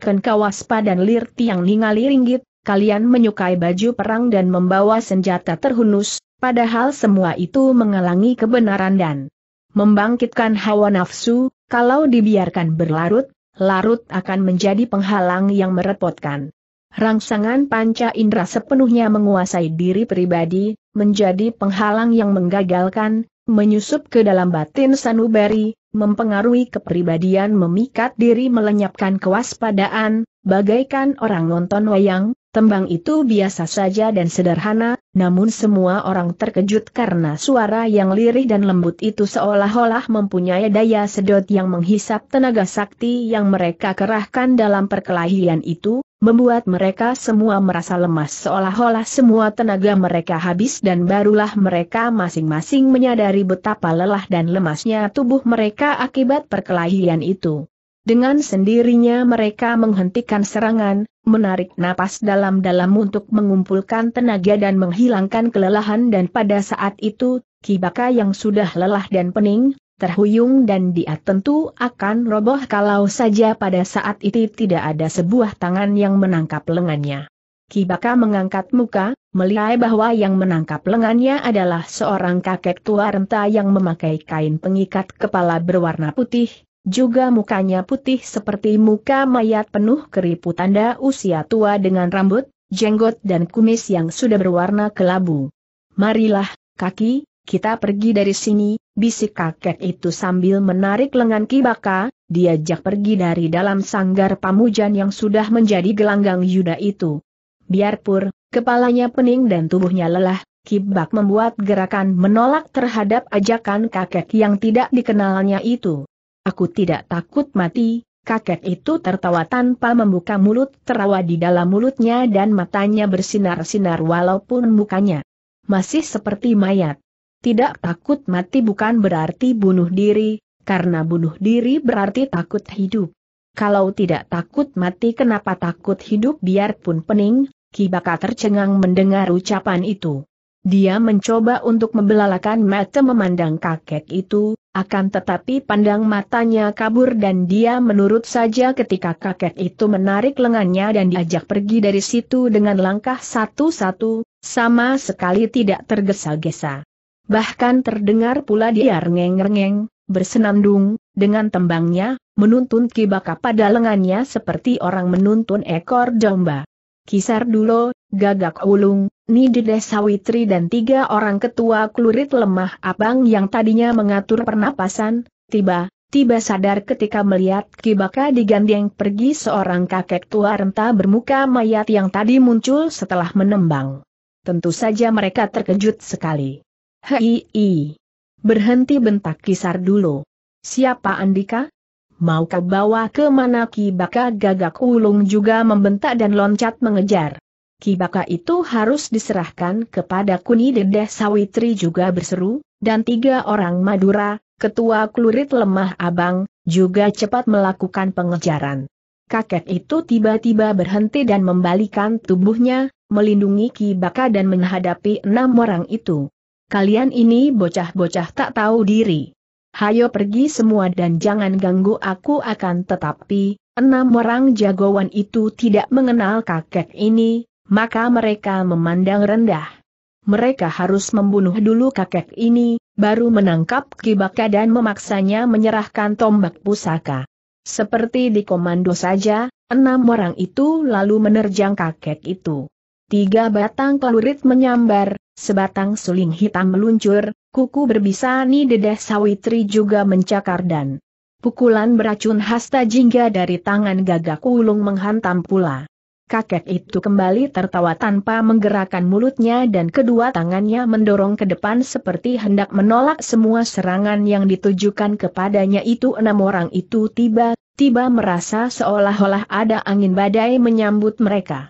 ken kawas padan lir tiang ningali ringgit, kalian menyukai baju perang dan membawa senjata terhunus, Padahal semua itu menghalangi kebenaran dan membangkitkan hawa nafsu, kalau dibiarkan berlarut, larut akan menjadi penghalang yang merepotkan. Rangsangan panca indera sepenuhnya menguasai diri pribadi, menjadi penghalang yang menggagalkan, menyusup ke dalam batin sanubari, mempengaruhi kepribadian memikat diri melenyapkan kewaspadaan, bagaikan orang nonton wayang, Tembang itu biasa saja dan sederhana, namun semua orang terkejut karena suara yang lirih dan lembut itu seolah-olah mempunyai daya sedot yang menghisap tenaga sakti yang mereka kerahkan dalam perkelahian itu, membuat mereka semua merasa lemas seolah-olah semua tenaga mereka habis dan barulah mereka masing-masing menyadari betapa lelah dan lemasnya tubuh mereka akibat perkelahian itu. Dengan sendirinya mereka menghentikan serangan, menarik napas dalam-dalam untuk mengumpulkan tenaga dan menghilangkan kelelahan dan pada saat itu, Kibaka yang sudah lelah dan pening, terhuyung dan dia tentu akan roboh kalau saja pada saat itu tidak ada sebuah tangan yang menangkap lengannya. Kibaka mengangkat muka, melihat bahwa yang menangkap lengannya adalah seorang kakek tua renta yang memakai kain pengikat kepala berwarna putih, juga mukanya putih seperti muka mayat penuh keriput tanda usia tua dengan rambut, jenggot dan kumis yang sudah berwarna kelabu. Marilah, kaki, kita pergi dari sini, bisik kakek itu sambil menarik lengan Kibaka, diajak pergi dari dalam sanggar pamujan yang sudah menjadi gelanggang Yuda itu. Biarpun kepalanya pening dan tubuhnya lelah, Kibak membuat gerakan menolak terhadap ajakan kakek yang tidak dikenalnya itu. Aku tidak takut mati, kakek itu tertawa tanpa membuka mulut, terawa di dalam mulutnya dan matanya bersinar-sinar walaupun mukanya masih seperti mayat. Tidak takut mati bukan berarti bunuh diri, karena bunuh diri berarti takut hidup. Kalau tidak takut mati kenapa takut hidup biarpun pening, Kibaka tercengang mendengar ucapan itu. Dia mencoba untuk membelalakan mata memandang kakek itu, akan tetapi pandang matanya kabur dan dia menurut saja ketika kakek itu menarik lengannya dan diajak pergi dari situ dengan langkah satu-satu, sama sekali tidak tergesa-gesa. Bahkan terdengar pula dia rengeng-rengeng, bersenandung, dengan tembangnya, menuntun kibaka pada lengannya seperti orang menuntun ekor domba. Kisar Dulo, Gagak Ulung, desa Sawitri dan tiga orang ketua klurit lemah abang yang tadinya mengatur pernapasan, tiba-tiba sadar ketika melihat Kibaka digandeng pergi seorang kakek tua renta bermuka mayat yang tadi muncul setelah menembang. Tentu saja mereka terkejut sekali. Hei, berhenti bentak Kisar dulu. Siapa Andika? mau kau bawa ke mana Kibaka gagak ulung juga membentak dan loncat mengejar. Kibaka itu harus diserahkan kepada Kuni Dedeh Sawitri juga berseru, dan tiga orang Madura, ketua klurit lemah abang, juga cepat melakukan pengejaran. Kakek itu tiba-tiba berhenti dan membalikan tubuhnya, melindungi Kibaka dan menghadapi enam orang itu. Kalian ini bocah-bocah tak tahu diri hayo pergi semua dan jangan ganggu aku akan tetapi, enam orang jagoan itu tidak mengenal kakek ini, maka mereka memandang rendah. Mereka harus membunuh dulu kakek ini, baru menangkap Kibaka dan memaksanya menyerahkan tombak pusaka. Seperti di komando saja, enam orang itu lalu menerjang kakek itu. Tiga batang pelurit menyambar, sebatang suling hitam meluncur, Kuku berbisa berbisani dedah sawitri juga mencakar dan pukulan beracun hasta jingga dari tangan gagak ulung menghantam pula. Kakek itu kembali tertawa tanpa menggerakkan mulutnya dan kedua tangannya mendorong ke depan seperti hendak menolak semua serangan yang ditujukan kepadanya itu enam orang itu tiba tiba merasa seolah-olah ada angin badai menyambut mereka.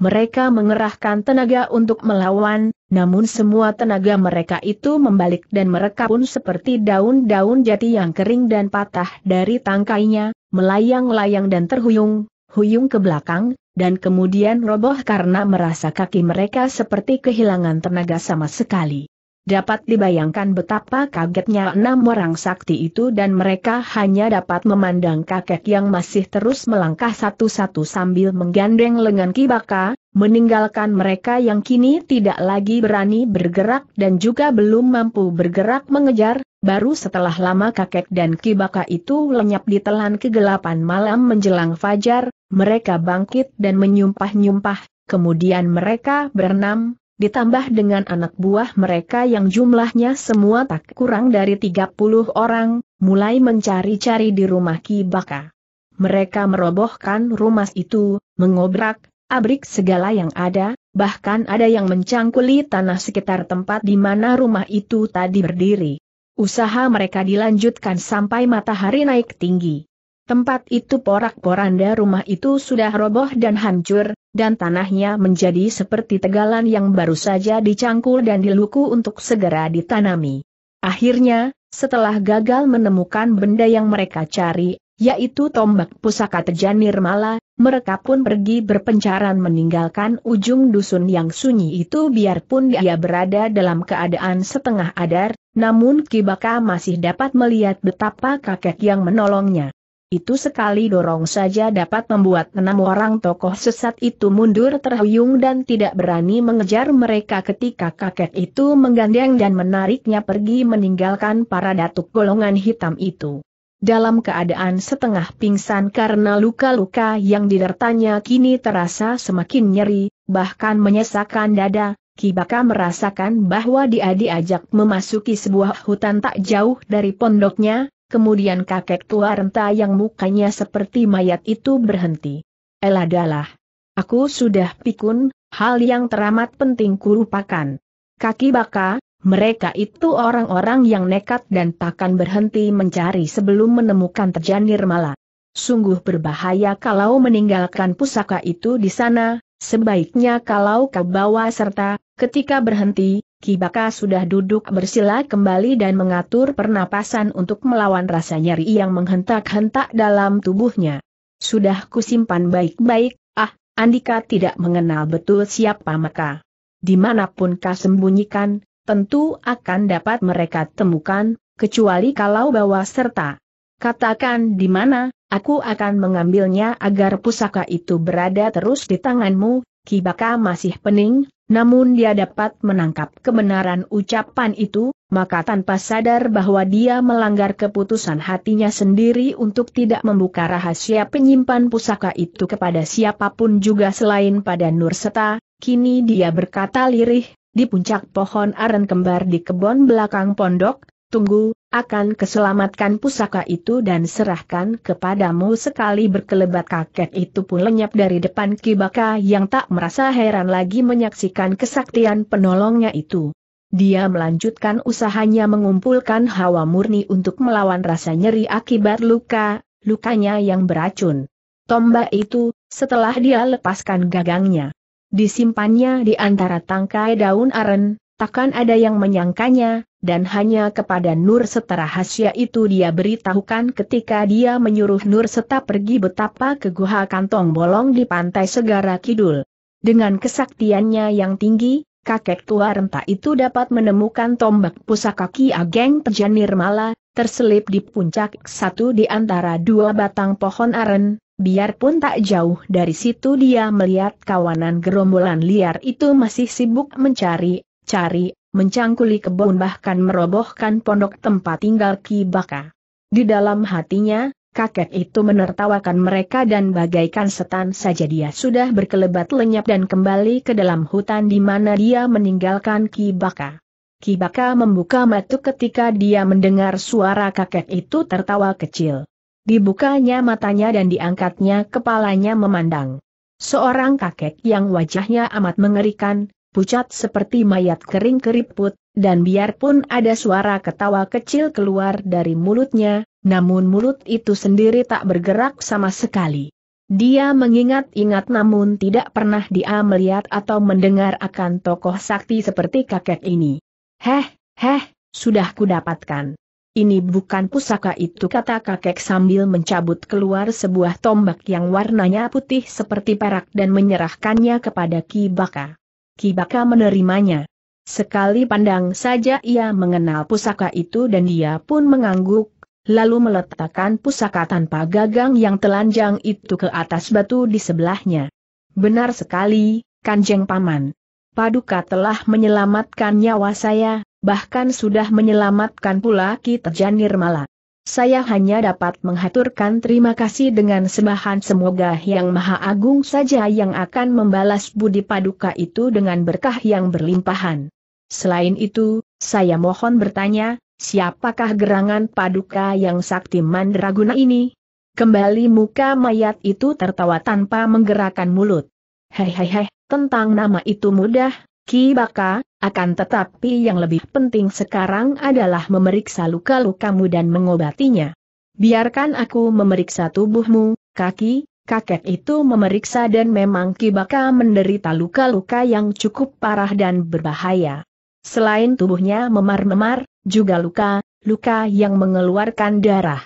Mereka mengerahkan tenaga untuk melawan, namun semua tenaga mereka itu membalik dan mereka pun seperti daun-daun jati yang kering dan patah dari tangkainya, melayang-layang dan terhuyung, huyung ke belakang, dan kemudian roboh karena merasa kaki mereka seperti kehilangan tenaga sama sekali. Dapat dibayangkan betapa kagetnya enam orang sakti itu dan mereka hanya dapat memandang kakek yang masih terus melangkah satu-satu sambil menggandeng lengan Kibaka, meninggalkan mereka yang kini tidak lagi berani bergerak dan juga belum mampu bergerak mengejar, baru setelah lama kakek dan Kibaka itu lenyap di telan kegelapan malam menjelang fajar, mereka bangkit dan menyumpah-nyumpah, kemudian mereka berenam, ditambah dengan anak buah mereka yang jumlahnya semua tak kurang dari 30 orang, mulai mencari-cari di rumah Kibaka. Mereka merobohkan rumah itu, mengobrak, abrik segala yang ada, bahkan ada yang mencangkuli tanah sekitar tempat di mana rumah itu tadi berdiri. Usaha mereka dilanjutkan sampai matahari naik tinggi. Tempat itu porak-poranda rumah itu sudah roboh dan hancur, dan tanahnya menjadi seperti tegalan yang baru saja dicangkul dan diluku untuk segera ditanami. Akhirnya, setelah gagal menemukan benda yang mereka cari, yaitu tombak pusaka Tejan Nirmala, mereka pun pergi berpencaran meninggalkan ujung dusun yang sunyi itu biarpun dia berada dalam keadaan setengah adar, namun Kibaka masih dapat melihat betapa kakek yang menolongnya. Itu sekali dorong saja dapat membuat enam orang tokoh sesat itu mundur terhuyung dan tidak berani mengejar mereka ketika kakek itu menggandeng dan menariknya pergi meninggalkan para datuk golongan hitam itu. Dalam keadaan setengah pingsan karena luka-luka yang didertanya kini terasa semakin nyeri, bahkan menyesakan dada, Kibaka merasakan bahwa dia diajak memasuki sebuah hutan tak jauh dari pondoknya, Kemudian kakek tua renta yang mukanya seperti mayat itu berhenti. Eladalah. Aku sudah pikun, hal yang teramat penting kurupakan. Kaki baka, mereka itu orang-orang yang nekat dan takkan berhenti mencari sebelum menemukan terjanir malah. Sungguh berbahaya kalau meninggalkan pusaka itu di sana, sebaiknya kalau kau bawa serta, ketika berhenti, Kibaka sudah duduk bersila kembali dan mengatur pernapasan untuk melawan rasa nyeri yang menghentak-hentak dalam tubuhnya. Sudah kusimpan baik-baik, ah, Andika tidak mengenal betul siapa maka. Dimanapun kau sembunyikan, tentu akan dapat mereka temukan, kecuali kalau bawa serta. Katakan di mana, aku akan mengambilnya agar pusaka itu berada terus di tanganmu, Kibaka masih pening, namun dia dapat menangkap kebenaran ucapan itu, maka tanpa sadar bahwa dia melanggar keputusan hatinya sendiri untuk tidak membuka rahasia penyimpan pusaka itu kepada siapapun juga selain pada Nurseta. kini dia berkata lirih, di puncak pohon aren kembar di kebun belakang pondok, Tunggu, akan keselamatkan pusaka itu dan serahkan kepadamu sekali berkelebat kakek itu pun lenyap dari depan Kibaka yang tak merasa heran lagi menyaksikan kesaktian penolongnya itu. Dia melanjutkan usahanya mengumpulkan hawa murni untuk melawan rasa nyeri akibat luka, lukanya yang beracun. Tombak itu, setelah dia lepaskan gagangnya, disimpannya di antara tangkai daun aren, takkan ada yang menyangkanya, dan hanya kepada Nur Seta rahasia itu dia beritahukan ketika dia menyuruh Nur Seta pergi betapa ke Kantong Bolong di Pantai Segara Kidul. Dengan kesaktiannya yang tinggi, kakek tua renta itu dapat menemukan tombak pusaka Ki Ageng terjanir Mala, terselip di puncak satu di antara dua batang pohon aren, Biarpun tak jauh dari situ dia melihat kawanan gerombolan liar itu masih sibuk mencari, cari, mencangkuli kebun bahkan merobohkan pondok tempat tinggal Ki Baka. Di dalam hatinya, kakek itu menertawakan mereka dan bagaikan setan saja dia sudah berkelebat lenyap dan kembali ke dalam hutan di mana dia meninggalkan Ki Baka. Ki Baka membuka mata ketika dia mendengar suara kakek itu tertawa kecil. Dibukanya matanya dan diangkatnya kepalanya memandang. Seorang kakek yang wajahnya amat mengerikan, pucat seperti mayat kering keriput, dan biarpun ada suara ketawa kecil keluar dari mulutnya, namun mulut itu sendiri tak bergerak sama sekali. Dia mengingat-ingat namun tidak pernah dia melihat atau mendengar akan tokoh sakti seperti kakek ini. Heh, heh, sudah kudapatkan. Ini bukan pusaka itu kata kakek sambil mencabut keluar sebuah tombak yang warnanya putih seperti perak dan menyerahkannya kepada Ki Baka. Kibaka menerimanya. Sekali pandang saja ia mengenal pusaka itu dan dia pun mengangguk, lalu meletakkan pusaka tanpa gagang yang telanjang itu ke atas batu di sebelahnya. Benar sekali, Kanjeng Paman. Paduka telah menyelamatkan nyawa saya, bahkan sudah menyelamatkan pula Kita Janirmala. Saya hanya dapat menghaturkan terima kasih dengan sembahan semoga Yang Maha Agung saja yang akan membalas budi paduka itu dengan berkah yang berlimpahan. Selain itu, saya mohon bertanya, siapakah gerangan paduka yang sakti mandraguna ini? Kembali muka mayat itu tertawa tanpa menggerakkan mulut. Hehehe, tentang nama itu mudah, Ki Baka, akan tetapi yang lebih penting sekarang adalah memeriksa luka-lukamu dan mengobatinya. Biarkan aku memeriksa tubuhmu, kaki, kakek itu memeriksa dan memang Ki Baka menderita luka-luka yang cukup parah dan berbahaya. Selain tubuhnya memar-memar, juga luka, luka yang mengeluarkan darah.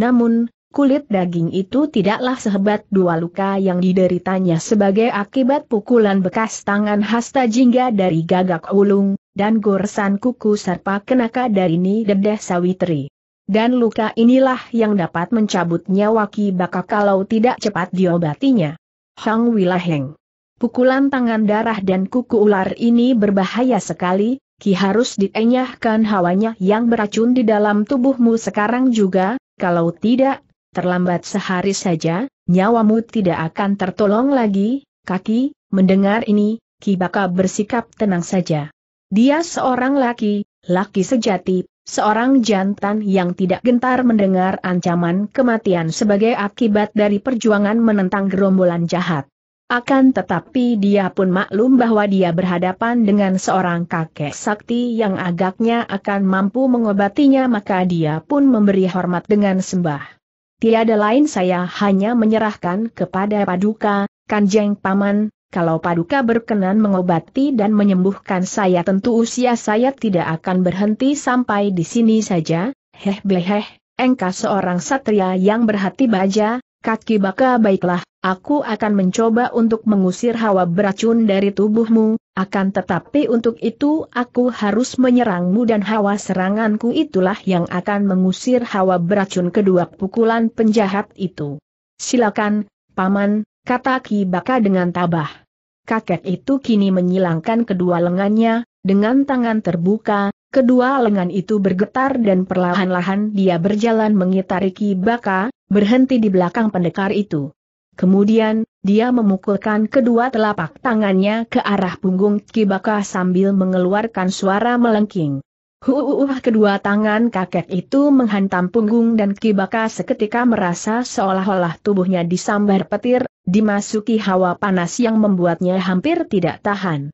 Namun, kulit daging itu tidaklah sehebat dua luka yang dideritanya sebagai akibat pukulan bekas tangan hasta jingga dari gagak ulung, dan goresan kuku serpa kenaka dari ni dedeh sawitri. Dan luka inilah yang dapat mencabut nyawa Ki Baka kalau tidak cepat diobatinya. Hang Wilaheng. Pukulan tangan darah dan kuku ular ini berbahaya sekali, Ki harus dienyahkan hawanya yang beracun di dalam tubuhmu sekarang juga, kalau tidak, terlambat sehari saja, nyawamu tidak akan tertolong lagi, kaki, mendengar ini, Kibaka bersikap tenang saja. Dia seorang laki, laki sejati, seorang jantan yang tidak gentar mendengar ancaman kematian sebagai akibat dari perjuangan menentang gerombolan jahat. Akan tetapi dia pun maklum bahwa dia berhadapan dengan seorang kakek sakti yang agaknya akan mampu mengobatinya maka dia pun memberi hormat dengan sembah. Tiada lain saya hanya menyerahkan kepada Paduka, Kanjeng Paman, kalau Paduka berkenan mengobati dan menyembuhkan saya tentu usia saya tidak akan berhenti sampai di sini saja, heh bleheh, engkau seorang satria yang berhati baja, kaki baka baiklah, aku akan mencoba untuk mengusir hawa beracun dari tubuhmu, akan tetapi untuk itu aku harus menyerangmu dan hawa seranganku itulah yang akan mengusir hawa beracun kedua pukulan penjahat itu. Silakan, Paman, kata Ki Baka dengan tabah. Kakek itu kini menyilangkan kedua lengannya, dengan tangan terbuka, Kedua lengan itu bergetar dan perlahan-lahan dia berjalan mengitari Baka, berhenti di belakang pendekar itu. Kemudian, dia memukulkan kedua telapak tangannya ke arah punggung Kibaka sambil mengeluarkan suara melengking. Huuuh kedua tangan kakek itu menghantam punggung dan Kibaka seketika merasa seolah-olah tubuhnya disambar petir, dimasuki hawa panas yang membuatnya hampir tidak tahan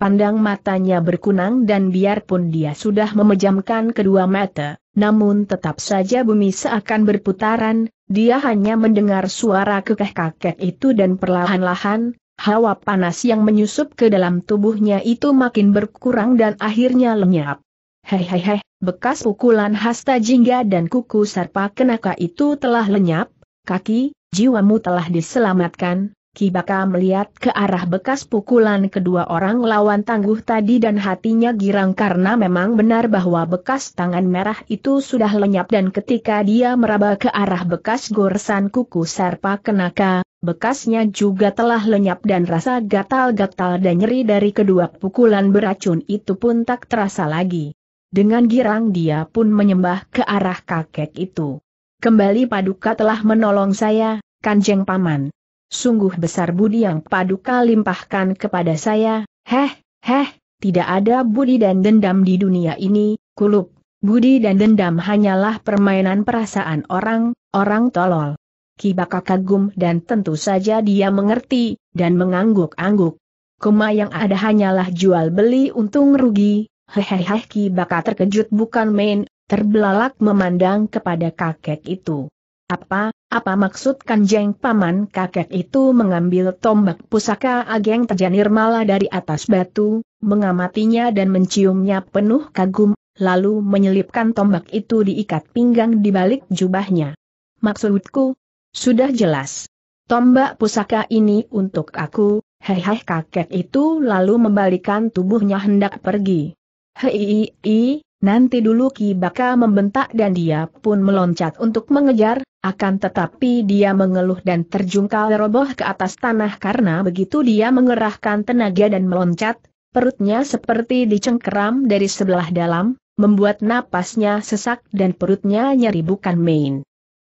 pandang matanya berkunang dan biarpun dia sudah memejamkan kedua mata, namun tetap saja bumi seakan berputaran, dia hanya mendengar suara kekeh-kakek itu dan perlahan-lahan, hawa panas yang menyusup ke dalam tubuhnya itu makin berkurang dan akhirnya lenyap. Hei hei hei, bekas pukulan hasta jingga dan kuku sarpa kenaka itu telah lenyap, kaki, jiwamu telah diselamatkan, Kibaka melihat ke arah bekas pukulan kedua orang lawan tangguh tadi dan hatinya girang karena memang benar bahwa bekas tangan merah itu sudah lenyap dan ketika dia meraba ke arah bekas goresan kuku Serpa Kenaka, bekasnya juga telah lenyap dan rasa gatal-gatal dan nyeri dari kedua pukulan beracun itu pun tak terasa lagi. Dengan girang dia pun menyembah ke arah kakek itu. Kembali Paduka telah menolong saya, Kanjeng Paman. Sungguh besar budi yang paduka limpahkan kepada saya, heh, heh, tidak ada budi dan dendam di dunia ini, kulup. Budi dan dendam hanyalah permainan perasaan orang, orang tolol. Kibaka kagum dan tentu saja dia mengerti, dan mengangguk-angguk. Kuma yang ada hanyalah jual beli untung rugi, hehehe Kibaka terkejut bukan main, terbelalak memandang kepada kakek itu. Apa, apa maksud kanjeng paman kakek itu mengambil tombak pusaka ageng terjanir mala dari atas batu, mengamatinya dan menciumnya penuh kagum, lalu menyelipkan tombak itu diikat pinggang di balik jubahnya. Maksudku, sudah jelas. Tombak pusaka ini untuk aku, Hehehe, kakek itu lalu membalikan tubuhnya hendak pergi. Hei, Nanti dulu Ki Baka membentak dan dia pun meloncat untuk mengejar, akan tetapi dia mengeluh dan terjungkal roboh ke atas tanah karena begitu dia mengerahkan tenaga dan meloncat, perutnya seperti dicengkeram dari sebelah dalam, membuat napasnya sesak dan perutnya nyeri bukan main.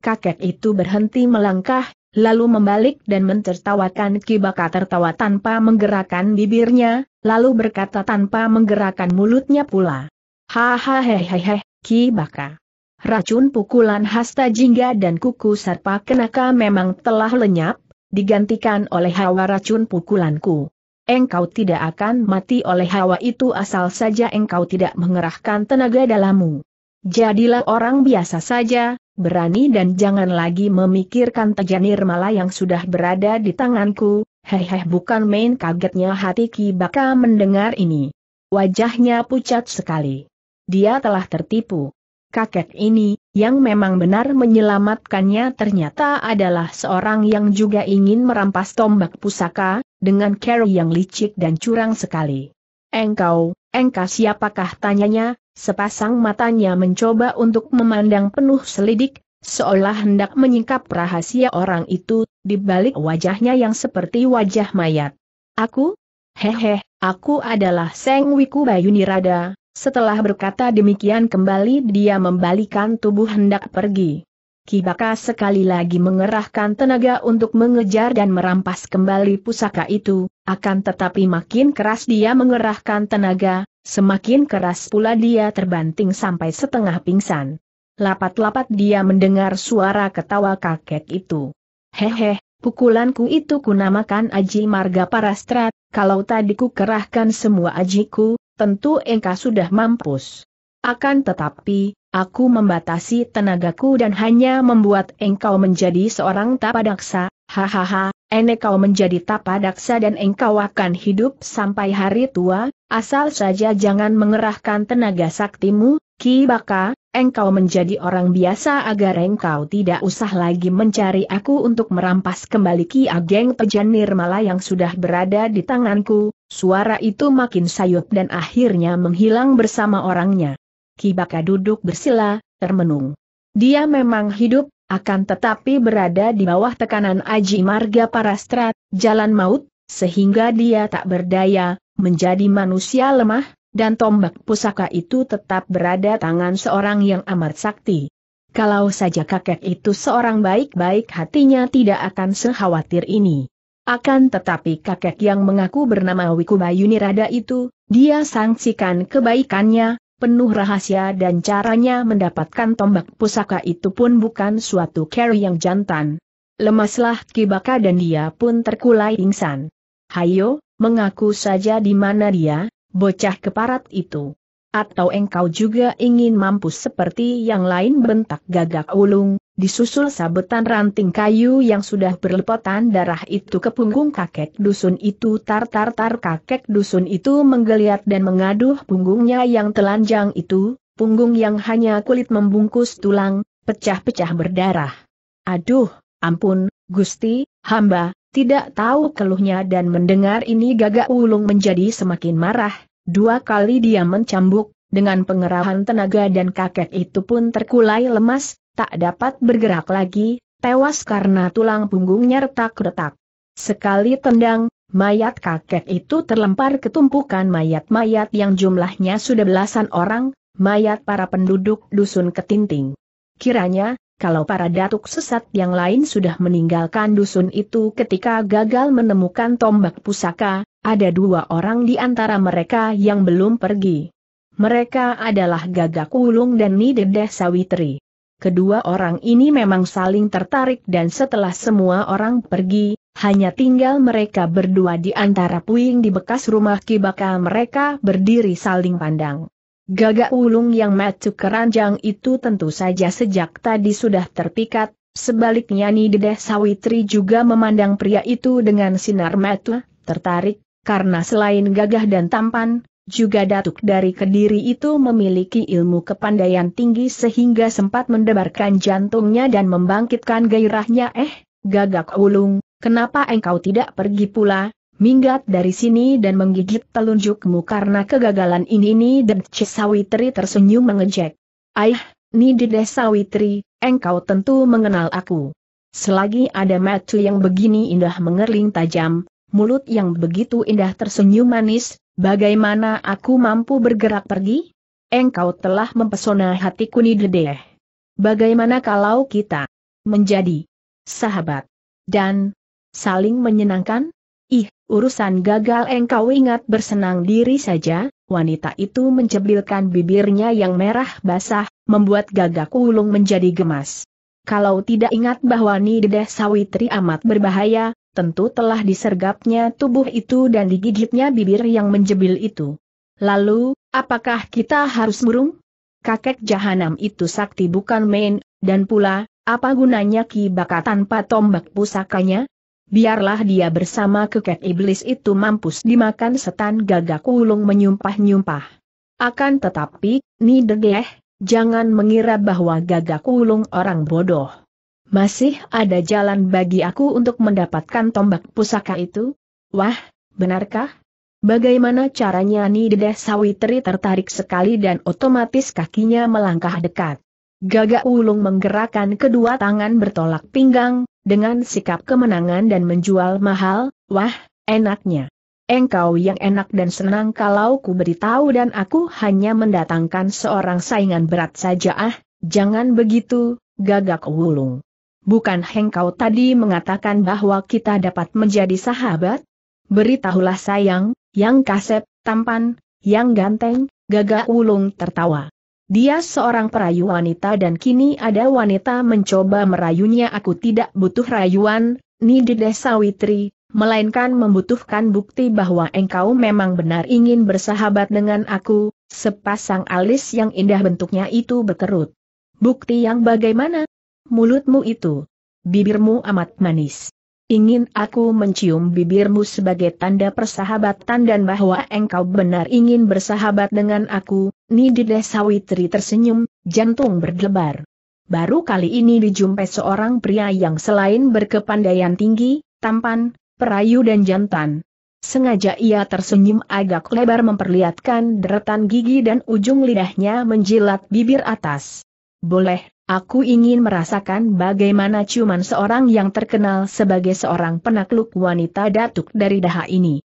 Kakek itu berhenti melangkah, lalu membalik dan mentertawakan Ki Baka tertawa tanpa menggerakkan bibirnya, lalu berkata tanpa menggerakkan mulutnya pula. Hahaha, Ki Baka. Racun pukulan hasta jingga dan kuku serpa kenaka memang telah lenyap, digantikan oleh hawa racun pukulanku. Engkau tidak akan mati oleh hawa itu asal saja engkau tidak mengerahkan tenaga dalammu. Jadilah orang biasa saja, berani dan jangan lagi memikirkan tejanir mala yang sudah berada di tanganku, hehe bukan main kagetnya hati Ki Baka mendengar ini. Wajahnya pucat sekali. Dia telah tertipu. Kakek ini, yang memang benar menyelamatkannya ternyata adalah seorang yang juga ingin merampas tombak pusaka, dengan cara yang licik dan curang sekali. Engkau, engkau siapakah tanyanya, sepasang matanya mencoba untuk memandang penuh selidik, seolah hendak menyingkap rahasia orang itu, di balik wajahnya yang seperti wajah mayat. Aku? Hehe, aku adalah Seng Wiku Bayunirada, setelah berkata demikian kembali dia membalikan tubuh hendak pergi. Kibaka sekali lagi mengerahkan tenaga untuk mengejar dan merampas kembali pusaka itu, akan tetapi makin keras dia mengerahkan tenaga, semakin keras pula dia terbanting sampai setengah pingsan. Lapat-lapat dia mendengar suara ketawa kakek itu. Hehe, pukulanku itu kunamakan Aji Marga Parastrat, kalau tadi ku kerahkan semua ajiku, tentu engkau sudah mampus. Akan tetapi, aku membatasi tenagaku dan hanya membuat engkau menjadi seorang tapadaksa, hahaha, ene kau menjadi tapadaksa dan engkau akan hidup sampai hari tua, asal saja jangan mengerahkan tenaga saktimu, Ki Baka, engkau menjadi orang biasa agar engkau tidak usah lagi mencari aku untuk merampas kembali Ki Ageng Pejan Nirmala yang sudah berada di tanganku, Suara itu makin sayup dan akhirnya menghilang bersama orangnya. Kibaka duduk bersila, termenung. Dia memang hidup, akan tetapi berada di bawah tekanan Aji Marga Parastrat, jalan maut, sehingga dia tak berdaya, menjadi manusia lemah, dan tombak pusaka itu tetap berada tangan seorang yang amat sakti. Kalau saja kakek itu seorang baik-baik hatinya tidak akan sekhawatir ini. Akan tetapi kakek yang mengaku bernama Wikubayuni Rada itu, dia sangsikan kebaikannya, penuh rahasia dan caranya mendapatkan tombak pusaka itu pun bukan suatu carry yang jantan. Lemaslah Kibaka dan dia pun terkulai pingsan. Hayo, mengaku saja di mana dia, bocah keparat itu. Atau engkau juga ingin mampus seperti yang lain bentak gagak ulung, disusul sabetan ranting kayu yang sudah berlepotan darah itu ke punggung kakek dusun itu tar-tar-tar kakek dusun itu menggeliat dan mengaduh punggungnya yang telanjang itu, punggung yang hanya kulit membungkus tulang, pecah-pecah berdarah. Aduh, ampun, Gusti, hamba, tidak tahu keluhnya dan mendengar ini gagak ulung menjadi semakin marah, dua kali dia mencambuk, dengan pengerahan tenaga dan kakek itu pun terkulai lemas, Tak dapat bergerak lagi, tewas karena tulang punggungnya retak-retak. Sekali tendang, mayat kakek itu terlempar ke tumpukan mayat-mayat yang jumlahnya sudah belasan orang, mayat para penduduk dusun ketinting. Kiranya, kalau para datuk sesat yang lain sudah meninggalkan dusun itu ketika gagal menemukan tombak pusaka, ada dua orang di antara mereka yang belum pergi. Mereka adalah Gagak Wulung dan Nidedeh Sawitri kedua orang ini memang saling tertarik dan setelah semua orang pergi, hanya tinggal mereka berdua di antara puing di bekas rumah kibaka mereka berdiri saling pandang. Gagak ulung yang masuk keranjang itu tentu saja sejak tadi sudah terpikat, sebaliknya Nidedeh Sawitri juga memandang pria itu dengan sinar mata, tertarik, karena selain gagah dan tampan, juga datuk dari Kediri itu memiliki ilmu kepandaian tinggi sehingga sempat mendebarkan jantungnya dan membangkitkan gairahnya eh, gagak ulung, kenapa engkau tidak pergi pula, minggat dari sini dan menggigit telunjukmu karena kegagalan ini ini dan Cesawitri tersenyum mengejek. Aih, Nidide desawitri engkau tentu mengenal aku. Selagi ada mata yang begini indah mengerling tajam, mulut yang begitu indah tersenyum manis, Bagaimana aku mampu bergerak pergi? Engkau telah mempesona hatiku nih dedeh. Bagaimana kalau kita menjadi sahabat dan saling menyenangkan? Ih, urusan gagal engkau ingat bersenang diri saja, wanita itu mencebilkan bibirnya yang merah basah, membuat gagak ulung menjadi gemas. Kalau tidak ingat bahwa Nideh Sawitri amat berbahaya, tentu telah disergapnya tubuh itu dan digigitnya bibir yang menjebil itu. Lalu, apakah kita harus burung? Kakek jahanam itu sakti bukan main, dan pula, apa gunanya Ki Baka tanpa tombak pusakanya? Biarlah dia bersama kekek iblis itu mampus dimakan setan gagak ulung menyumpah-nyumpah. Akan tetapi, Nideh Jangan mengira bahwa gagak ulung orang bodoh. Masih ada jalan bagi aku untuk mendapatkan tombak pusaka itu? Wah, benarkah? Bagaimana caranya Nideh Sawitri tertarik sekali dan otomatis kakinya melangkah dekat. Gagak ulung menggerakkan kedua tangan bertolak pinggang, dengan sikap kemenangan dan menjual mahal, wah, enaknya engkau yang enak dan senang kalau ku beritahu dan aku hanya mendatangkan seorang saingan berat saja ah, jangan begitu, gagak wulung. Bukan hengkau tadi mengatakan bahwa kita dapat menjadi sahabat? Beritahulah sayang, yang kasep, tampan, yang ganteng, gagak wulung tertawa. Dia seorang perayu wanita dan kini ada wanita mencoba merayunya aku tidak butuh rayuan, desa Sawitri, melainkan membutuhkan bukti bahwa engkau memang benar ingin bersahabat dengan aku, sepasang alis yang indah bentuknya itu berkerut. Bukti yang bagaimana? Mulutmu itu. Bibirmu amat manis. Ingin aku mencium bibirmu sebagai tanda persahabatan dan bahwa engkau benar ingin bersahabat dengan aku, Nidida Sawitri tersenyum, jantung berdebar. Baru kali ini dijumpai seorang pria yang selain berkepandaian tinggi, tampan, Perayu dan jantan. Sengaja ia tersenyum agak lebar memperlihatkan deretan gigi dan ujung lidahnya menjilat bibir atas. Boleh, aku ingin merasakan bagaimana ciuman seorang yang terkenal sebagai seorang penakluk wanita datuk dari daha ini.